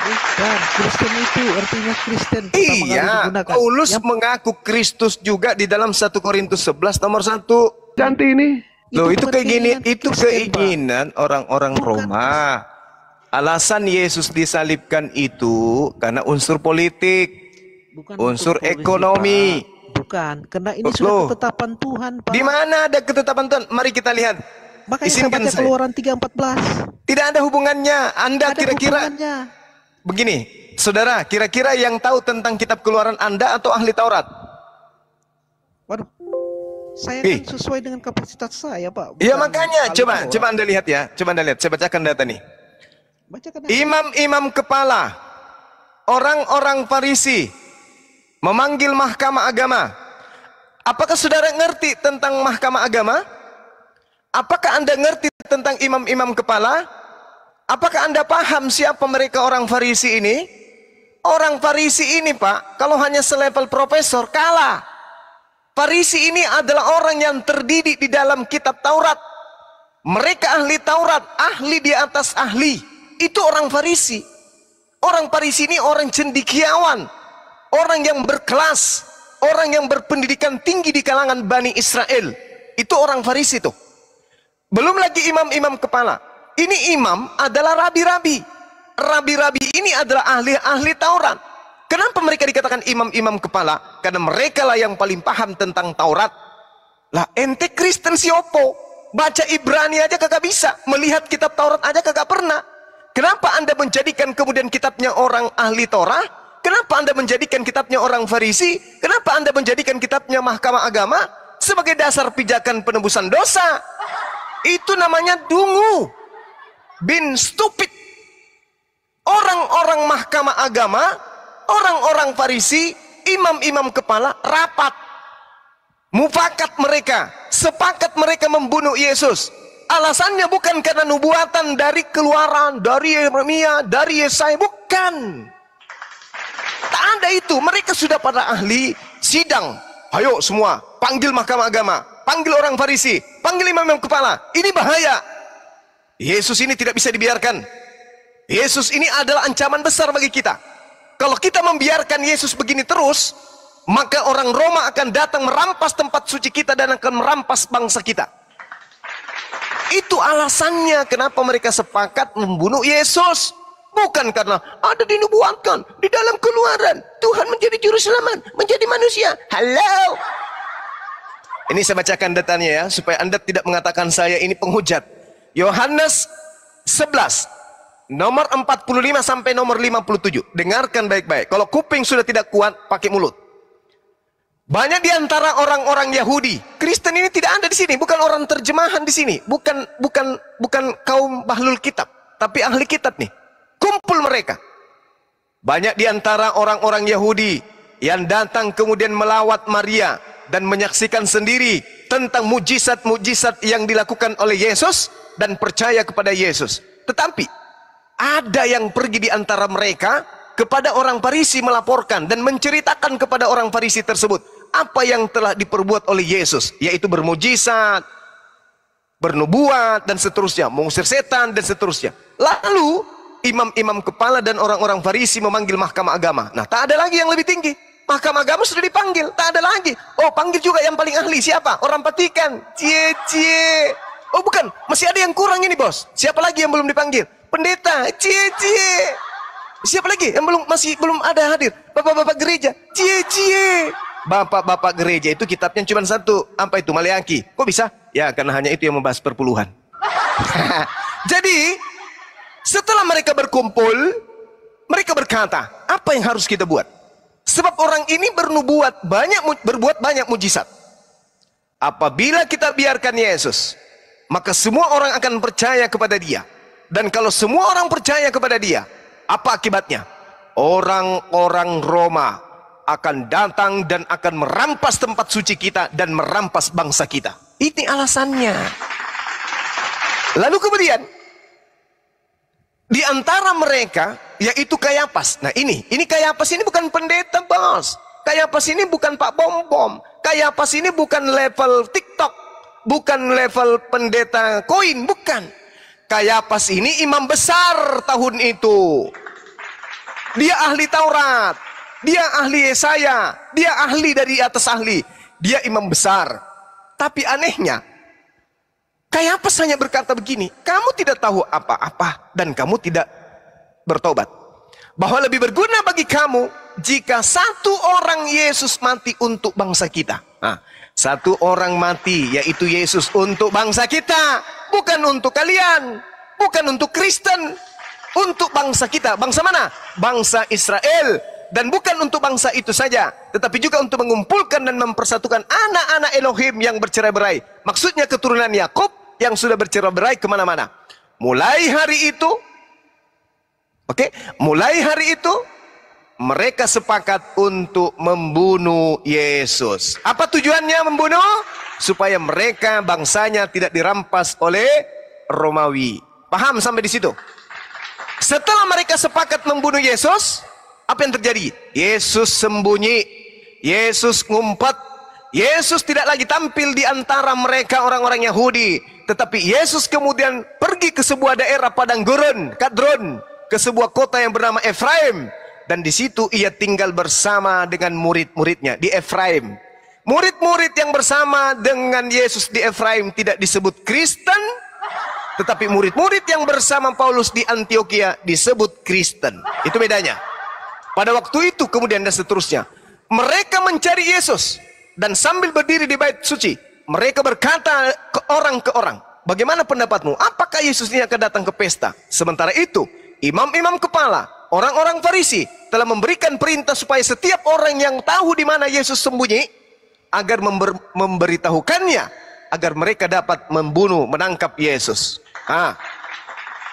Bukan, Kristen itu artinya Kristen. Iya, Paulus yang... mengaku Kristus juga di dalam 1 Korintus 11 nomor 1. Ganti ini. Loh, itu, itu keinginan itu keinginan orang-orang Roma. Alasan Yesus disalibkan itu karena unsur politik. Bukan unsur politik, ekonomi. Pak. Bukan, karena ini Loh. sudah ketetapan Tuhan, Di mana ada ketetapan Tuhan? Mari kita lihat. Makanya Isinkan saya baca keluaran 3.14. Tidak ada hubungannya. Anda kira-kira Begini, saudara, kira-kira yang tahu tentang kitab keluaran Anda atau ahli Taurat? Waduh, saya kan sesuai dengan kapasitas saya, Pak. Iya makanya, coba, Taurat. coba Anda lihat ya, coba Anda lihat, saya bacakan data nih. Bacakan Imam-imam kepala, orang-orang Farisi, memanggil mahkamah agama. Apakah saudara ngerti tentang mahkamah agama? Apakah Anda ngerti tentang imam-imam kepala? Apakah Anda paham siapa mereka orang Farisi ini? Orang Farisi ini, Pak, kalau hanya selevel profesor kalah. Farisi ini adalah orang yang terdidik di dalam kitab Taurat. Mereka ahli Taurat, ahli di atas ahli. Itu orang Farisi. Orang Farisi ini orang cendikiawan, orang yang berkelas, orang yang berpendidikan tinggi di kalangan Bani Israel. Itu orang Farisi tuh. Belum lagi imam-imam kepala ini imam adalah rabi-rabi. Rabi-rabi ini adalah ahli-ahli Taurat. Kenapa mereka dikatakan imam-imam kepala? Karena mereka lah yang paling paham tentang Taurat. Lah ente Kristen siopo. Baca Ibrani aja kagak bisa. Melihat kitab Taurat aja kagak pernah. Kenapa anda menjadikan kemudian kitabnya orang ahli Taurat? Kenapa anda menjadikan kitabnya orang Farisi? Kenapa anda menjadikan kitabnya mahkamah agama? Sebagai dasar pijakan penebusan dosa. Itu namanya dungu. Bin stupid. Orang-orang mahkamah agama, orang-orang Farisi, imam-imam kepala rapat. Mufakat mereka, sepakat mereka membunuh Yesus. Alasannya bukan karena nubuatan dari keluaran, dari Yeremia, dari Yesaya, bukan. Tak ada itu, mereka sudah pada ahli sidang. Ayo semua, panggil mahkamah agama, panggil orang Farisi, panggil imam-imam kepala. Ini bahaya, Yesus ini tidak bisa dibiarkan. Yesus ini adalah ancaman besar bagi kita. Kalau kita membiarkan Yesus begini terus, maka orang Roma akan datang merampas tempat suci kita dan akan merampas bangsa kita. Itu alasannya kenapa mereka sepakat membunuh Yesus. Bukan karena ada dinubuatkan di dalam keluaran. Tuhan menjadi juru selamat, menjadi manusia. Halo. Ini saya bacakan datanya ya, supaya Anda tidak mengatakan saya ini penghujat. Yohanes 11 nomor 45 sampai nomor 57. Dengarkan baik-baik. Kalau kuping sudah tidak kuat, pakai mulut. Banyak di antara orang-orang Yahudi, Kristen ini tidak ada di sini, bukan orang terjemahan di sini, bukan bukan bukan kaum bahlul kitab, tapi ahli kitab nih. Kumpul mereka. Banyak di antara orang-orang Yahudi yang datang kemudian melawat Maria dan menyaksikan sendiri tentang mujizat-mujizat yang dilakukan oleh Yesus dan percaya kepada Yesus. Tetapi ada yang pergi di antara mereka kepada orang Farisi melaporkan dan menceritakan kepada orang Farisi tersebut apa yang telah diperbuat oleh Yesus, yaitu bermujizat, bernubuat dan seterusnya, mengusir setan dan seterusnya. Lalu imam-imam kepala dan orang-orang Farisi memanggil mahkamah agama. Nah, tak ada lagi yang lebih tinggi. Mahkamah agama sudah dipanggil, tak ada lagi. Oh, panggil juga yang paling ahli siapa? Orang petikan, Cie cie. Oh bukan, masih ada yang kurang ini bos. Siapa lagi yang belum dipanggil? Pendeta, cie cie. Siapa lagi yang belum masih belum ada hadir? Bapak-bapak gereja, cie cie. Bapak-bapak gereja itu kitabnya cuma satu. Apa itu Maleaki? Kok bisa? Ya karena hanya itu yang membahas perpuluhan. (laughs) Jadi setelah mereka berkumpul, mereka berkata, apa yang harus kita buat? Sebab orang ini bernubuat banyak berbuat banyak mujizat. Apabila kita biarkan Yesus maka semua orang akan percaya kepada dia. Dan kalau semua orang percaya kepada dia, apa akibatnya? Orang-orang Roma akan datang dan akan merampas tempat suci kita dan merampas bangsa kita. Ini alasannya. Lalu kemudian di antara mereka yaitu Kayapas. Nah, ini, ini Kayapas ini bukan pendeta, Bos. Kayapas ini bukan Pak Bom Bom. Kayapas ini bukan level TikTok bukan level pendeta koin, bukan. kayak pas ini imam besar tahun itu. Dia ahli Taurat, dia ahli Yesaya, dia ahli dari atas ahli, dia imam besar. Tapi anehnya, kayak apa hanya berkata begini, kamu tidak tahu apa-apa dan kamu tidak bertobat. Bahwa lebih berguna bagi kamu jika satu orang Yesus mati untuk bangsa kita. Nah, satu orang mati, yaitu Yesus, untuk bangsa kita, bukan untuk kalian, bukan untuk Kristen, untuk bangsa kita. Bangsa mana? Bangsa Israel, dan bukan untuk bangsa itu saja, tetapi juga untuk mengumpulkan dan mempersatukan anak-anak Elohim yang bercerai-berai. Maksudnya, keturunan Yakub yang sudah bercerai-berai kemana-mana. Mulai hari itu, oke, okay? mulai hari itu mereka sepakat untuk membunuh Yesus. Apa tujuannya membunuh? Supaya mereka bangsanya tidak dirampas oleh Romawi. Paham sampai di situ? Setelah mereka sepakat membunuh Yesus, apa yang terjadi? Yesus sembunyi, Yesus ngumpet, Yesus tidak lagi tampil di antara mereka orang-orang Yahudi, tetapi Yesus kemudian pergi ke sebuah daerah padang gurun, Kadron, ke sebuah kota yang bernama Efraim dan di situ ia tinggal bersama dengan murid-muridnya di Efraim. Murid-murid yang bersama dengan Yesus di Efraim tidak disebut Kristen, tetapi murid-murid yang bersama Paulus di Antioquia disebut Kristen. Itu bedanya. Pada waktu itu kemudian dan seterusnya, mereka mencari Yesus dan sambil berdiri di bait suci, mereka berkata ke orang ke orang, "Bagaimana pendapatmu? Apakah Yesus ini akan datang ke pesta?" Sementara itu, imam-imam kepala orang-orang Farisi telah memberikan perintah supaya setiap orang yang tahu di mana Yesus sembunyi agar member, memberitahukannya agar mereka dapat membunuh menangkap Yesus. Ah.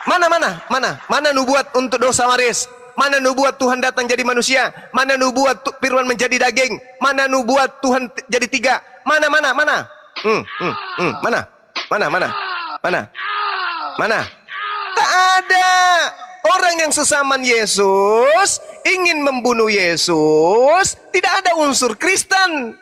Mana mana mana mana nubuat untuk dosa waris? Mana nubuat Tuhan datang jadi manusia? Mana nubuat Firman menjadi daging? Mana nubuat Tuhan jadi tiga? Mana mana mana? Hmm, hmm, hmm. Mana? Mana mana? Mana? Mana? Tak ada orang yang sesaman Yesus ingin membunuh Yesus, tidak ada unsur Kristen.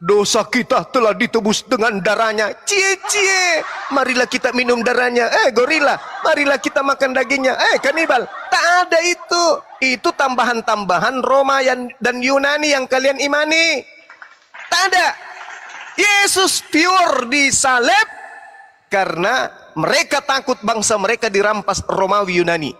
Dosa kita telah ditebus dengan darahnya. Cie cie, marilah kita minum darahnya. Eh gorila, marilah kita makan dagingnya. Eh kanibal, tak ada itu. Itu tambahan-tambahan Roma dan Yunani yang kalian imani. Tak ada. Yesus pure di salib karena mereka takut bangsa mereka dirampas Romawi Yunani.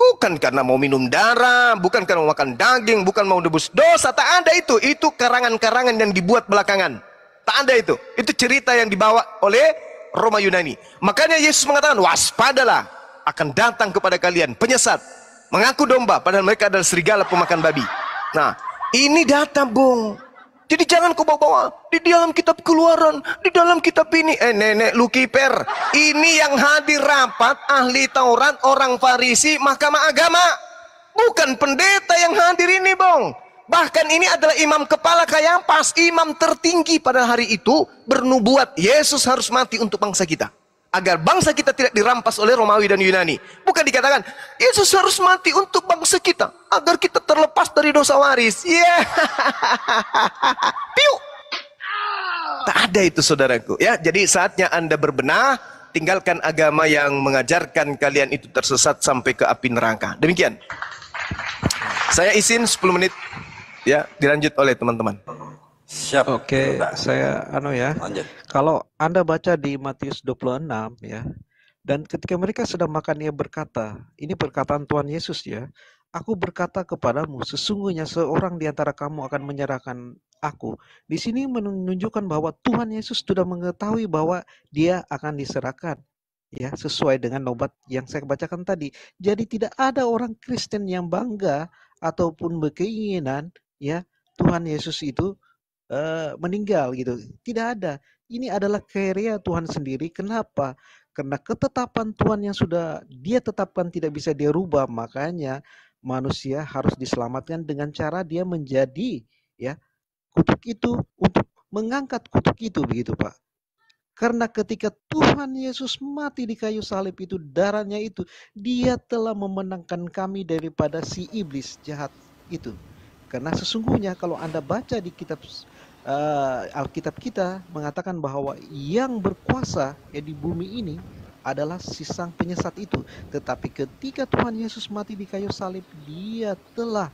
Bukan karena mau minum darah, bukan karena mau makan daging, bukan mau debus dosa, tak ada itu. Itu karangan-karangan yang dibuat belakangan. Tak ada itu. Itu cerita yang dibawa oleh Roma Yunani. Makanya Yesus mengatakan, waspadalah akan datang kepada kalian penyesat. Mengaku domba, padahal mereka adalah serigala pemakan babi. Nah, ini datang, Bung. Jadi jangan kau bawa-bawa di dalam kitab keluaran, di dalam kitab ini. Eh nenek Lukiper, ini yang hadir rapat ahli Taurat, orang Farisi, mahkamah agama. Bukan pendeta yang hadir ini bong. Bahkan ini adalah imam kepala pas imam tertinggi pada hari itu bernubuat Yesus harus mati untuk bangsa kita agar bangsa kita tidak dirampas oleh Romawi dan Yunani. Bukan dikatakan Yesus harus mati untuk bangsa kita agar kita terlepas dari dosa waris. Ya. Yeah. (laughs) Piu. Tak ada itu saudaraku ya. Jadi saatnya Anda berbenah, tinggalkan agama yang mengajarkan kalian itu tersesat sampai ke api neraka. Demikian. Saya izin 10 menit ya dilanjut oleh teman-teman. Siap. Oke, okay, saya anu ya. Lanjut. Kalau Anda baca di Matius 26 ya. Dan ketika mereka sedang makan ia berkata, ini perkataan Tuhan Yesus ya. Aku berkata kepadamu, sesungguhnya seorang di antara kamu akan menyerahkan aku. Di sini menunjukkan bahwa Tuhan Yesus sudah mengetahui bahwa dia akan diserahkan ya sesuai dengan nobat yang saya bacakan tadi. Jadi tidak ada orang Kristen yang bangga ataupun berkeinginan ya Tuhan Yesus itu Eh, meninggal gitu. Tidak ada. Ini adalah karya Tuhan sendiri. Kenapa? Karena ketetapan Tuhan yang sudah dia tetapkan tidak bisa dirubah, makanya manusia harus diselamatkan dengan cara dia menjadi ya kutuk itu untuk mengangkat kutuk itu begitu, Pak. Karena ketika Tuhan Yesus mati di kayu salib itu, darahnya itu, dia telah memenangkan kami daripada si iblis jahat itu. Karena sesungguhnya kalau Anda baca di kitab uh, Alkitab kita mengatakan bahwa yang berkuasa ya di bumi ini adalah sisang penyesat itu. Tetapi ketika Tuhan Yesus mati di kayu salib, dia telah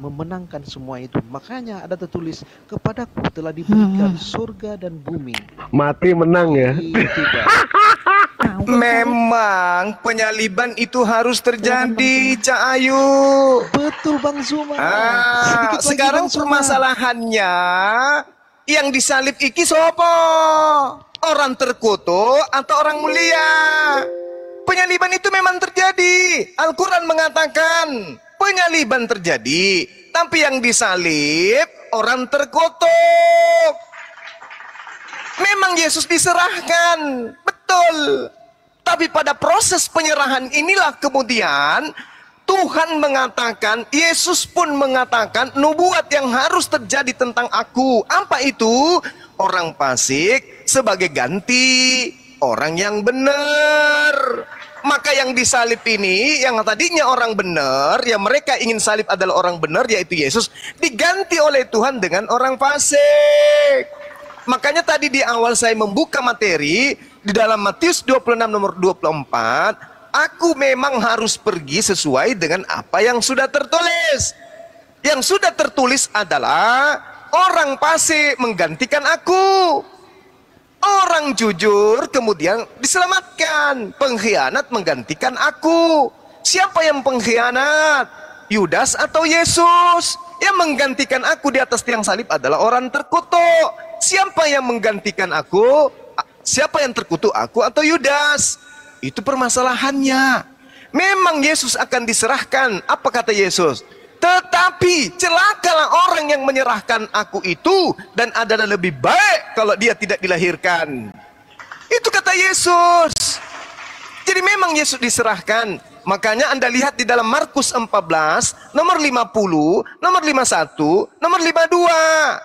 memenangkan semua itu. Makanya ada tertulis, kepadaku telah diberikan hmm. surga dan bumi. Mati menang ya. Iya, (laughs) Memang penyaliban itu harus terjadi, Cak Ayu. Betul Bang Zuma. Ah, sekarang permasalahannya yang disalib iki sopo? Orang terkutuk atau orang mulia? Penyaliban itu memang terjadi. Al-Quran mengatakan penyaliban terjadi, tapi yang disalib orang terkutuk. Memang Yesus diserahkan, Betul. Tapi pada proses penyerahan inilah kemudian Tuhan mengatakan, Yesus pun mengatakan nubuat yang harus terjadi tentang aku. Apa itu? Orang pasik sebagai ganti orang yang benar. Maka yang disalib ini, yang tadinya orang benar, yang mereka ingin salib adalah orang benar, yaitu Yesus, diganti oleh Tuhan dengan orang fasik. Makanya tadi di awal saya membuka materi, di dalam Matius 26 nomor 24, aku memang harus pergi sesuai dengan apa yang sudah tertulis. Yang sudah tertulis adalah orang pasti menggantikan aku. Orang jujur kemudian diselamatkan. Pengkhianat menggantikan aku. Siapa yang pengkhianat? Yudas atau Yesus? Yang menggantikan aku di atas tiang salib adalah orang terkutuk. Siapa yang menggantikan aku? Siapa yang terkutuk aku atau Yudas? Itu permasalahannya. Memang Yesus akan diserahkan. Apa kata Yesus? Tetapi celakalah orang yang menyerahkan aku itu dan adalah lebih baik kalau dia tidak dilahirkan. Itu kata Yesus. Jadi memang Yesus diserahkan. Makanya Anda lihat di dalam Markus 14, nomor 50, nomor 51, nomor 52.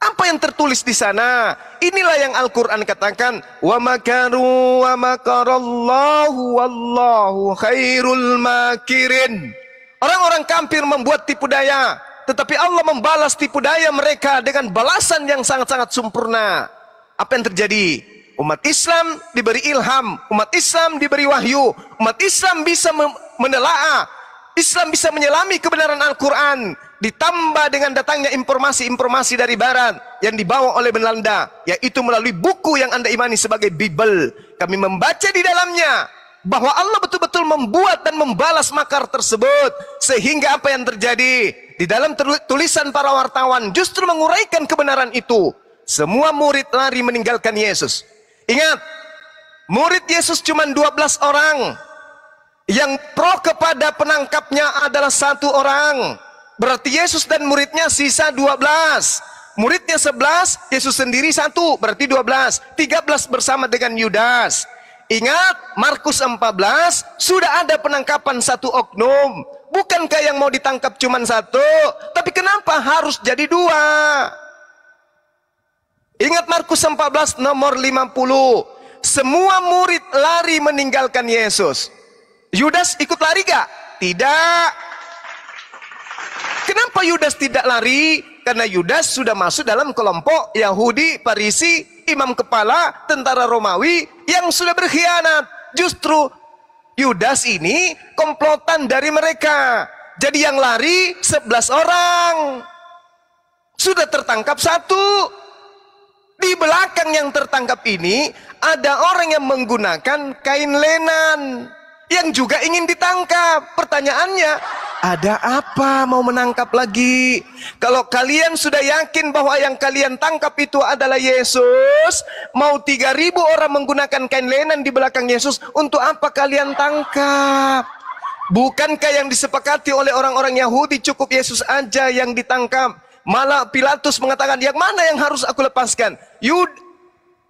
Apa yang tertulis di sana? Inilah yang Al-Qur'an katakan, "Wa makaru wa makarallahu wallahu khairul makirin." Orang-orang kafir membuat tipu daya, tetapi Allah membalas tipu daya mereka dengan balasan yang sangat-sangat sempurna. Apa yang terjadi? Umat Islam diberi ilham, umat Islam diberi wahyu, umat Islam bisa menelaah, Islam bisa menyelami kebenaran Al-Qur'an ditambah dengan datangnya informasi-informasi dari barat yang dibawa oleh Belanda yaitu melalui buku yang Anda imani sebagai Bible kami membaca di dalamnya bahwa Allah betul-betul membuat dan membalas makar tersebut sehingga apa yang terjadi di dalam tulisan para wartawan justru menguraikan kebenaran itu semua murid lari meninggalkan Yesus ingat murid Yesus cuma 12 orang yang pro kepada penangkapnya adalah satu orang Berarti Yesus dan muridnya sisa 12. Muridnya 11, Yesus sendiri satu, berarti 12. 13 bersama dengan Yudas. Ingat, Markus 14 sudah ada penangkapan satu oknum. Bukankah yang mau ditangkap cuma satu? Tapi kenapa harus jadi dua? Ingat Markus 14 nomor 50. Semua murid lari meninggalkan Yesus. Yudas ikut lari gak? Tidak. Kenapa Yudas tidak lari? Karena Yudas sudah masuk dalam kelompok Yahudi, Parisi, imam kepala, tentara Romawi yang sudah berkhianat. Justru Yudas ini komplotan dari mereka. Jadi yang lari 11 orang. Sudah tertangkap satu. Di belakang yang tertangkap ini ada orang yang menggunakan kain lenan yang juga ingin ditangkap. Pertanyaannya, ada apa mau menangkap lagi? Kalau kalian sudah yakin bahwa yang kalian tangkap itu adalah Yesus, mau 3000 orang menggunakan kain lenan di belakang Yesus, untuk apa kalian tangkap? Bukankah yang disepakati oleh orang-orang Yahudi cukup Yesus aja yang ditangkap? Malah Pilatus mengatakan, yang mana yang harus aku lepaskan? Yud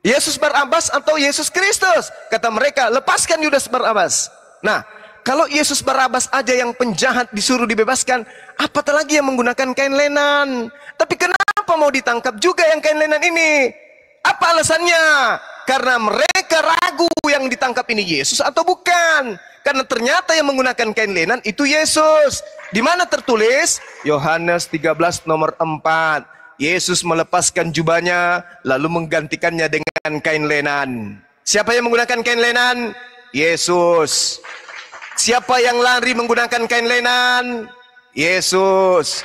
Yesus Barabbas atau Yesus Kristus? Kata mereka, lepaskan Yudas Barabbas. Nah, kalau Yesus Barabas aja yang penjahat disuruh dibebaskan, apa lagi yang menggunakan kain lenan? Tapi kenapa mau ditangkap juga yang kain lenan ini? Apa alasannya? Karena mereka ragu yang ditangkap ini Yesus atau bukan. Karena ternyata yang menggunakan kain lenan itu Yesus. Di mana tertulis? Yohanes 13 nomor 4. Yesus melepaskan jubahnya lalu menggantikannya dengan kain lenan. Siapa yang menggunakan kain lenan? Yesus. Siapa yang lari menggunakan kain lenan? Yesus.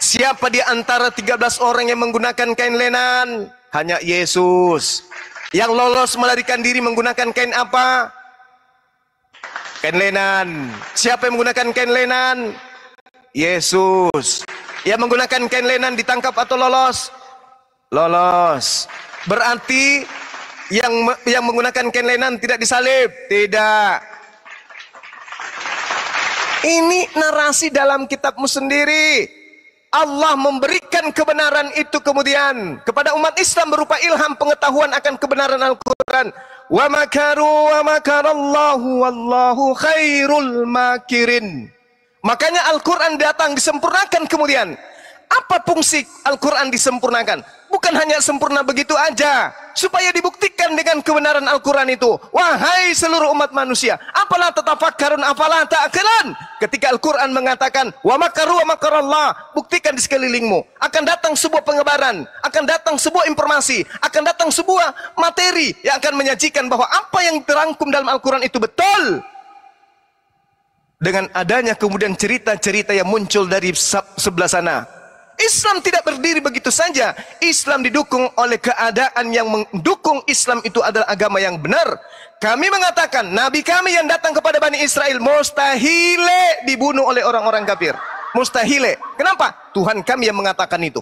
Siapa di antara 13 orang yang menggunakan kain lenan? Hanya Yesus. Yang lolos melarikan diri menggunakan kain apa? Kain lenan. Siapa yang menggunakan kain lenan? Yesus. Yang menggunakan kain lenan ditangkap atau lolos? Lolos. Berarti yang yang menggunakan kenlenan tidak disalib? Tidak. Ini narasi dalam kitabmu sendiri. Allah memberikan kebenaran itu kemudian kepada umat Islam berupa ilham pengetahuan akan kebenaran Al-Quran. Wa makaru wa makarallahu wallahu khairul makirin. Makanya Al-Quran datang disempurnakan kemudian. Apa fungsi Al-Quran disempurnakan? bukan hanya sempurna begitu aja supaya dibuktikan dengan kebenaran Al-Quran itu wahai seluruh umat manusia apalah tatafakarun apalah tak ta'akilan ketika Al-Quran mengatakan wa makaru wa makarallah buktikan di sekelilingmu akan datang sebuah pengebaran akan datang sebuah informasi akan datang sebuah materi yang akan menyajikan bahwa apa yang terangkum dalam Al-Quran itu betul dengan adanya kemudian cerita-cerita yang muncul dari sebelah sana Islam tidak berdiri begitu saja. Islam didukung oleh keadaan yang mendukung Islam itu adalah agama yang benar. Kami mengatakan, Nabi kami yang datang kepada Bani Israel, mustahile dibunuh oleh orang-orang kafir. Mustahile. Kenapa? Tuhan kami yang mengatakan itu.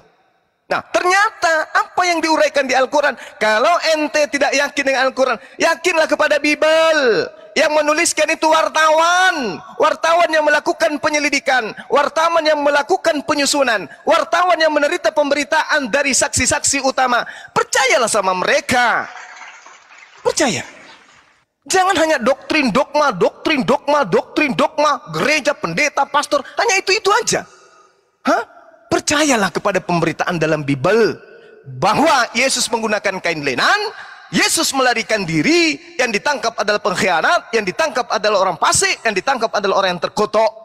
Nah, ternyata apa yang diuraikan di Al-Quran? Kalau ente tidak yakin dengan Al-Quran, yakinlah kepada Bible yang menuliskan itu wartawan wartawan yang melakukan penyelidikan wartawan yang melakukan penyusunan wartawan yang menerita pemberitaan dari saksi-saksi utama percayalah sama mereka percaya jangan hanya doktrin dogma doktrin dogma doktrin dogma gereja pendeta pastor hanya itu-itu aja Hah? percayalah kepada pemberitaan dalam Bible bahwa Yesus menggunakan kain lenan Yesus melarikan diri, yang ditangkap adalah pengkhianat, yang ditangkap adalah orang fasik, yang ditangkap adalah orang yang terkutuk.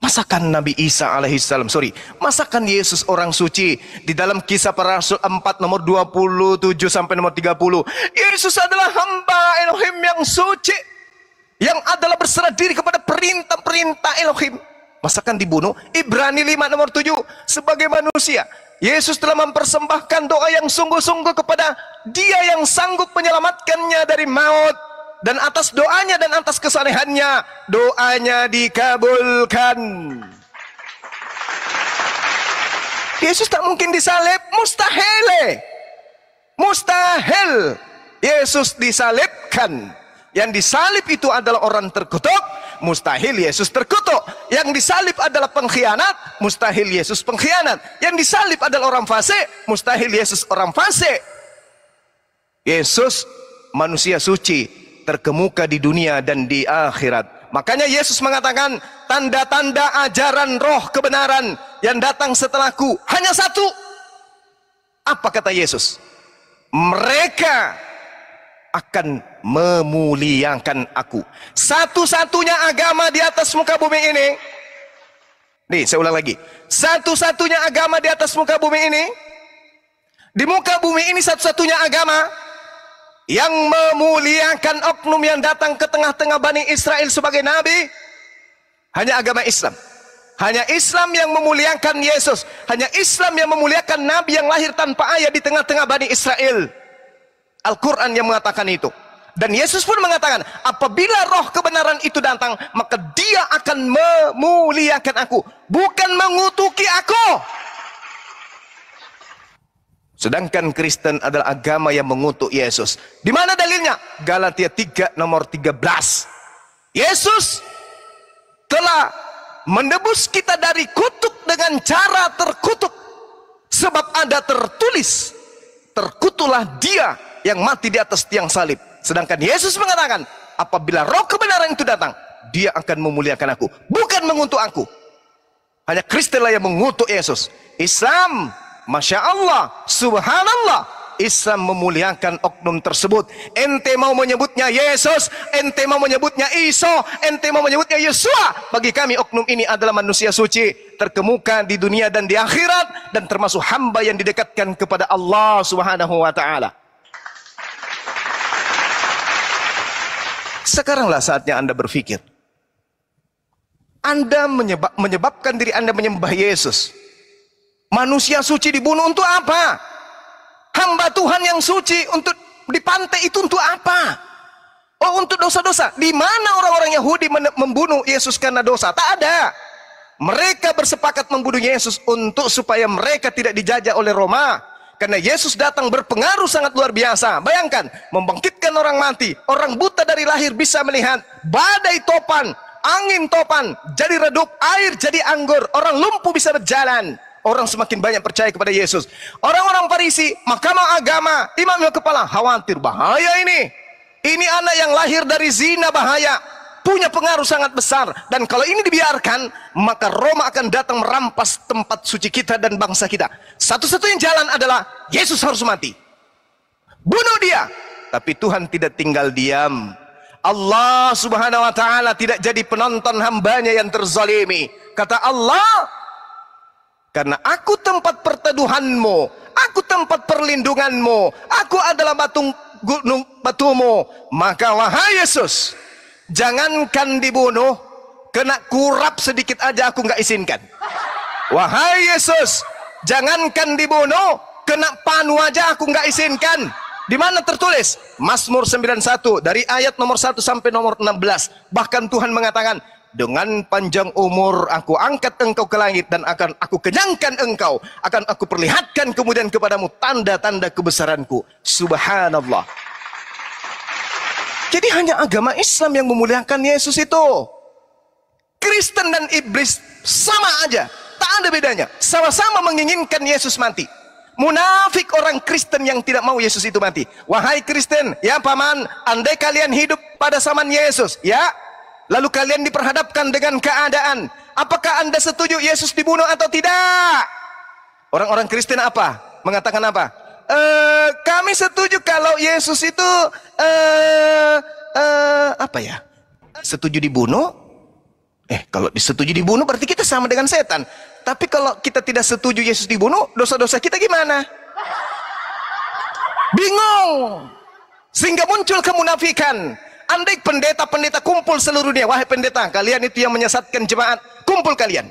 Masakan Nabi Isa alaihissalam, sorry, masakan Yesus orang suci di dalam kisah para rasul 4 nomor 27 sampai nomor 30. Yesus adalah hamba Elohim yang suci, yang adalah berserah diri kepada perintah-perintah Elohim. Masakan dibunuh, Ibrani 5 nomor 7, sebagai manusia, Yesus telah mempersembahkan doa yang sungguh-sungguh kepada Dia yang sanggup menyelamatkannya dari maut dan atas doanya dan atas kesalehannya doanya dikabulkan. Yesus tak mungkin disalib mustahil, Mustahil Yesus disalibkan. Yang disalib itu adalah orang terkutuk, mustahil Yesus terkutuk. Yang disalib adalah pengkhianat, mustahil Yesus pengkhianat. Yang disalib adalah orang fasik, mustahil Yesus orang fasik. Yesus manusia suci, terkemuka di dunia dan di akhirat. Makanya Yesus mengatakan, tanda-tanda ajaran roh kebenaran yang datang setelahku hanya satu. Apa kata Yesus? Mereka akan memuliakan aku. Satu-satunya agama di atas muka bumi ini. Nih, saya ulang lagi. Satu-satunya agama di atas muka bumi ini. Di muka bumi ini satu-satunya agama yang memuliakan oknum yang datang ke tengah-tengah Bani Israel sebagai nabi. Hanya agama Islam. Hanya Islam yang memuliakan Yesus. Hanya Islam yang memuliakan nabi yang lahir tanpa ayah di tengah-tengah Bani Israel. Al-Quran yang mengatakan itu. Dan Yesus pun mengatakan, apabila roh kebenaran itu datang, maka dia akan memuliakan aku. Bukan mengutuki aku. Sedangkan Kristen adalah agama yang mengutuk Yesus. Di mana dalilnya? Galatia 3 nomor 13. Yesus telah menebus kita dari kutuk dengan cara terkutuk. Sebab ada tertulis, terkutulah dia yang mati di atas tiang salib. Sedangkan Yesus mengatakan, apabila roh kebenaran itu datang, dia akan memuliakan aku. Bukan mengutuk aku. Hanya Kristenlah yang mengutuk Yesus. Islam, Masya Allah, Subhanallah, Islam memuliakan oknum tersebut. Ente mau menyebutnya Yesus, ente mau menyebutnya Iso, ente mau menyebutnya Yesua. Bagi kami oknum ini adalah manusia suci, terkemuka di dunia dan di akhirat dan termasuk hamba yang didekatkan kepada Allah Subhanahu wa taala. Sekaranglah saatnya Anda berpikir. Anda menyebab, menyebabkan diri Anda menyembah Yesus. Manusia suci dibunuh untuk apa? Hamba Tuhan yang suci untuk di pantai itu untuk apa? Oh untuk dosa-dosa. Di mana orang-orang Yahudi membunuh Yesus karena dosa? Tak ada. Mereka bersepakat membunuh Yesus untuk supaya mereka tidak dijajah oleh Roma karena Yesus datang berpengaruh sangat luar biasa. Bayangkan, membangkitkan orang mati. Orang buta dari lahir bisa melihat. Badai topan, angin topan, jadi redup, air jadi anggur. Orang lumpuh bisa berjalan. Orang semakin banyak percaya kepada Yesus. Orang-orang Farisi, mahkamah agama, imam yang kepala, khawatir bahaya ini. Ini anak yang lahir dari zina bahaya punya pengaruh sangat besar dan kalau ini dibiarkan maka Roma akan datang merampas tempat suci kita dan bangsa kita satu-satunya jalan adalah Yesus harus mati bunuh dia tapi Tuhan tidak tinggal diam Allah subhanahu wa ta'ala tidak jadi penonton hambanya yang terzalimi kata Allah karena aku tempat perteduhanmu aku tempat perlindunganmu aku adalah batu gunung batumu maka wahai Yesus jangankan dibunuh kena kurap sedikit aja aku nggak izinkan wahai Yesus jangankan dibunuh kena panu aja aku nggak izinkan di mana tertulis Mazmur 91 dari ayat nomor 1 sampai nomor 16 bahkan Tuhan mengatakan dengan panjang umur aku angkat engkau ke langit dan akan aku kenyangkan engkau akan aku perlihatkan kemudian kepadamu tanda-tanda kebesaranku subhanallah jadi hanya agama Islam yang memuliakan Yesus itu. Kristen dan iblis sama aja, tak ada bedanya. Sama-sama menginginkan Yesus mati. Munafik orang Kristen yang tidak mau Yesus itu mati. Wahai Kristen, ya paman, andai kalian hidup pada zaman Yesus, ya. Lalu kalian diperhadapkan dengan keadaan. Apakah Anda setuju Yesus dibunuh atau tidak? Orang-orang Kristen apa? Mengatakan apa? Eh, kami setuju kalau Yesus itu eh, eh, apa ya? Setuju dibunuh? Eh, kalau disetuju dibunuh berarti kita sama dengan setan. Tapi kalau kita tidak setuju Yesus dibunuh, dosa-dosa kita gimana? Bingung. Sehingga muncul kemunafikan. Andai pendeta-pendeta kumpul seluruh dunia, wahai pendeta, kalian itu yang menyesatkan jemaat, kumpul kalian.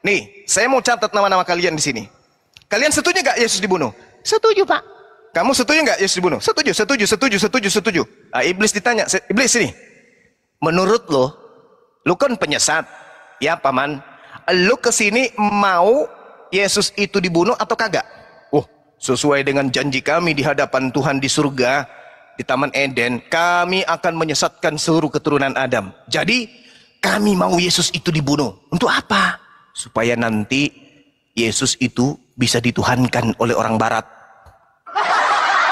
Nih, saya mau catat nama-nama kalian di sini. Kalian setuju gak Yesus dibunuh? Setuju pak. Kamu setuju nggak Yesus dibunuh? Setuju, setuju, setuju, setuju, setuju. Nah, iblis ditanya, iblis sini menurut lo, lo kan penyesat, ya paman. Lo kesini mau Yesus itu dibunuh atau kagak? Oh, sesuai dengan janji kami di hadapan Tuhan di surga, di Taman Eden, kami akan menyesatkan seluruh keturunan Adam. Jadi, kami mau Yesus itu dibunuh. Untuk apa? Supaya nanti Yesus itu bisa dituhankan oleh orang barat.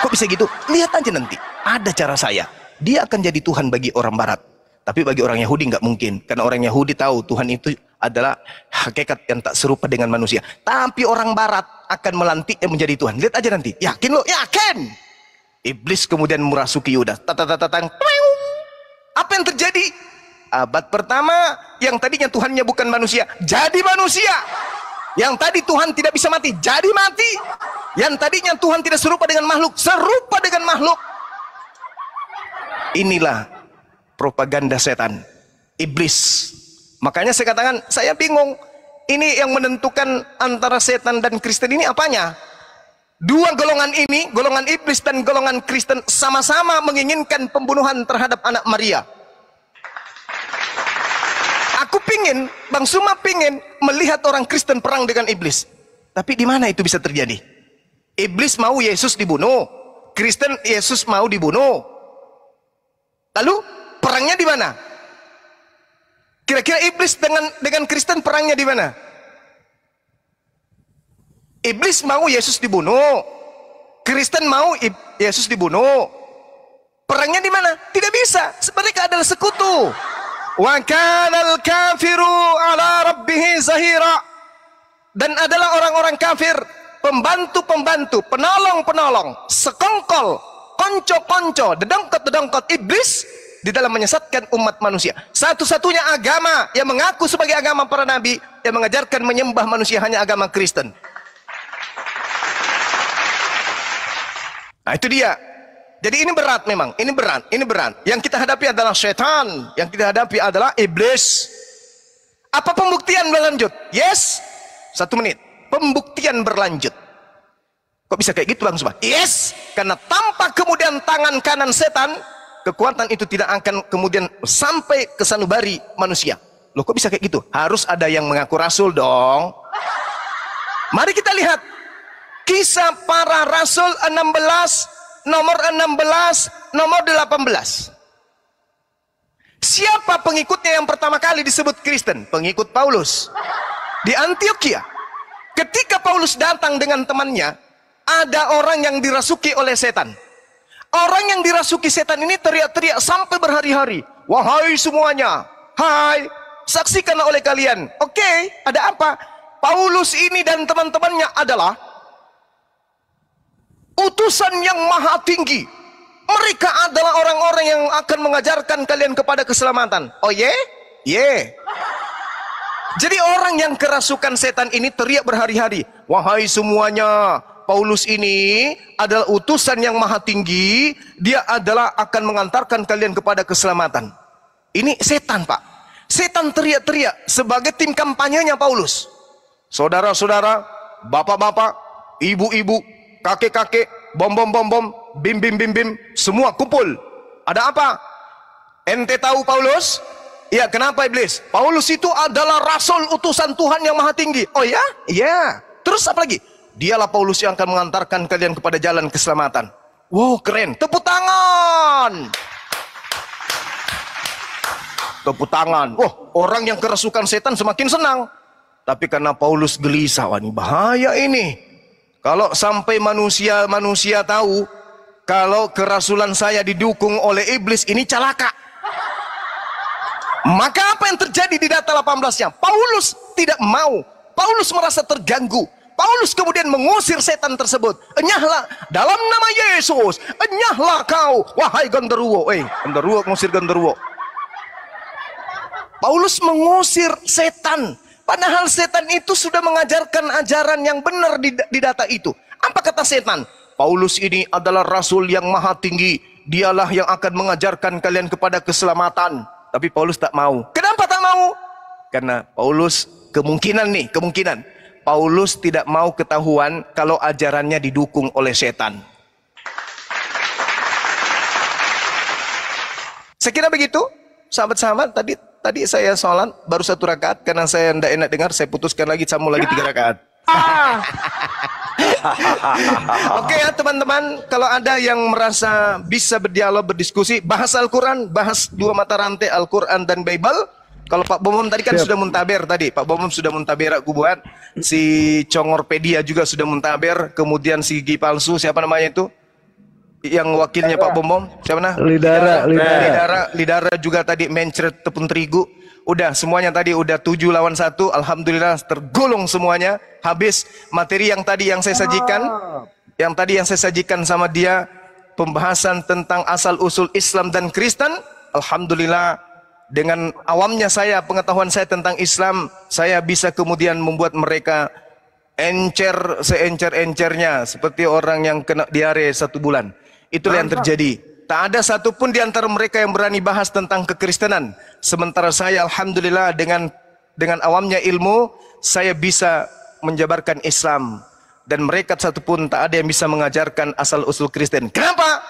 Kok bisa gitu? Lihat aja nanti. Ada cara saya. Dia akan jadi Tuhan bagi orang barat. Tapi bagi orang Yahudi nggak mungkin. Karena orang Yahudi tahu Tuhan itu adalah hakikat yang tak serupa dengan manusia. Tapi orang barat akan melantik melantiknya menjadi Tuhan. Lihat aja nanti. Yakin lo? Yakin! Iblis kemudian merasuki Yudas. Tatatatang. Apa yang terjadi? Abad pertama yang tadinya Tuhannya bukan manusia. Jadi manusia. Yang tadi Tuhan tidak bisa mati, jadi mati. Yang tadinya Tuhan tidak serupa dengan makhluk, serupa dengan makhluk. Inilah propaganda setan, iblis. Makanya saya katakan, saya bingung. Ini yang menentukan antara setan dan Kristen ini apanya? Dua golongan ini, golongan iblis dan golongan Kristen sama-sama menginginkan pembunuhan terhadap anak Maria pingin, Bang Suma pingin melihat orang Kristen perang dengan iblis. Tapi di mana itu bisa terjadi? Iblis mau Yesus dibunuh. Kristen Yesus mau dibunuh. Lalu perangnya di mana? Kira-kira iblis dengan dengan Kristen perangnya di mana? Iblis mau Yesus dibunuh. Kristen mau Yesus dibunuh. Perangnya di mana? Tidak bisa. Sebenarnya adalah sekutu. Wa kafiru ala rabbih Dan adalah orang-orang kafir pembantu-pembantu, penolong-penolong, sekongkol, konco-konco, dedongkot-dedongkot iblis di dalam menyesatkan umat manusia. Satu-satunya agama yang mengaku sebagai agama para nabi yang mengajarkan menyembah manusia hanya agama Kristen. Nah, itu dia jadi ini berat memang, ini berat, ini berat. Yang kita hadapi adalah setan, yang kita hadapi adalah iblis. Apa pembuktian berlanjut? Yes. Satu menit. Pembuktian berlanjut. Kok bisa kayak gitu Bang Subah? Yes. Karena tanpa kemudian tangan kanan setan, kekuatan itu tidak akan kemudian sampai ke sanubari manusia. Loh kok bisa kayak gitu? Harus ada yang mengaku rasul dong. Mari kita lihat. Kisah para rasul 16 nomor 16, nomor 18. Siapa pengikutnya yang pertama kali disebut Kristen? Pengikut Paulus. Di Antioquia. Ketika Paulus datang dengan temannya, ada orang yang dirasuki oleh setan. Orang yang dirasuki setan ini teriak-teriak sampai berhari-hari. Wahai semuanya, hai, saksikan oleh kalian. Oke, okay, ada apa? Paulus ini dan teman-temannya adalah utusan yang maha tinggi. Mereka adalah orang-orang yang akan mengajarkan kalian kepada keselamatan. Oh ye? Yeah? Ye. Yeah. Jadi orang yang kerasukan setan ini teriak berhari-hari, "Wahai semuanya, Paulus ini adalah utusan yang maha tinggi, dia adalah akan mengantarkan kalian kepada keselamatan." Ini setan, Pak. Setan teriak-teriak sebagai tim kampanyenya Paulus. Saudara-saudara, bapak-bapak, ibu-ibu, kakek-kakek, bom bom bom bom, bim bim bim bim, semua kumpul. Ada apa? Ente tahu Paulus? Ya, kenapa iblis? Paulus itu adalah rasul utusan Tuhan yang maha tinggi. Oh ya? Ya. Terus apa lagi? Dialah Paulus yang akan mengantarkan kalian kepada jalan keselamatan. Wow, keren. Tepuk tangan. Tepuk tangan. Wah, oh, orang yang kerasukan setan semakin senang. Tapi karena Paulus gelisah, wah ini bahaya ini. Kalau sampai manusia-manusia tahu kalau kerasulan saya didukung oleh iblis ini celaka. Maka apa yang terjadi di data 18-nya? Paulus tidak mau. Paulus merasa terganggu. Paulus kemudian mengusir setan tersebut. Enyahlah dalam nama Yesus. Enyahlah kau, wahai genderuwo. Eh, genderuwo ngusir genderuwo. Paulus mengusir setan Padahal setan itu sudah mengajarkan ajaran yang benar di, data itu. Apa kata setan? Paulus ini adalah rasul yang maha tinggi. Dialah yang akan mengajarkan kalian kepada keselamatan. Tapi Paulus tak mau. Kenapa tak mau? Karena Paulus kemungkinan nih, kemungkinan. Paulus tidak mau ketahuan kalau ajarannya didukung oleh setan. Saya kira begitu, sahabat-sahabat tadi tadi saya sholat baru satu rakaat karena saya tidak enak dengar saya putuskan lagi sambung lagi tiga rakaat ah. (laughs) Oke okay ya teman-teman, kalau ada yang merasa bisa berdialog, berdiskusi, bahas Al-Quran, bahas dua mata rantai Al-Quran dan Bible. Kalau Pak Bomom tadi kan Siap. sudah muntaber tadi, Pak Bomom sudah muntaber aku buat, si Congorpedia juga sudah muntaber, kemudian si Gigi Palsu, siapa namanya itu? yang wakilnya Pak Bombom siapa nah? Lidara, Lidara. Lidara, Lidara juga tadi mencret tepung terigu. Udah semuanya tadi udah tujuh lawan satu. Alhamdulillah tergolong semuanya. Habis materi yang tadi yang saya sajikan, ah. yang tadi yang saya sajikan sama dia pembahasan tentang asal usul Islam dan Kristen. Alhamdulillah dengan awamnya saya, pengetahuan saya tentang Islam, saya bisa kemudian membuat mereka encer seencer-encernya seperti orang yang kena diare satu bulan. Itulah yang terjadi. Tak ada satupun di antara mereka yang berani bahas tentang kekristenan. Sementara saya alhamdulillah dengan dengan awamnya ilmu saya bisa menjabarkan Islam dan mereka satupun tak ada yang bisa mengajarkan asal usul Kristen. Kenapa?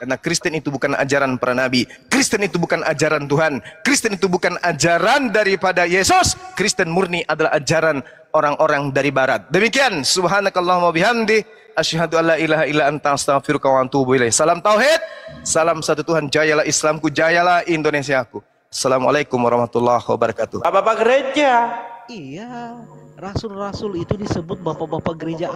Karena Kristen itu bukan ajaran para nabi. Kristen itu bukan ajaran Tuhan. Kristen itu bukan ajaran daripada Yesus. Kristen murni adalah ajaran orang-orang dari barat. Demikian subhanakallahumma Asyhadu alla ilaha illa anta astaghfiruka wa atubu ilaih. Salam tauhid, salam satu Tuhan, jayalah Islamku, jayalah Indonesiaku. Assalamualaikum warahmatullahi wabarakatuh. Bapak-bapak gereja. Iya, rasul-rasul itu disebut bapak-bapak gereja.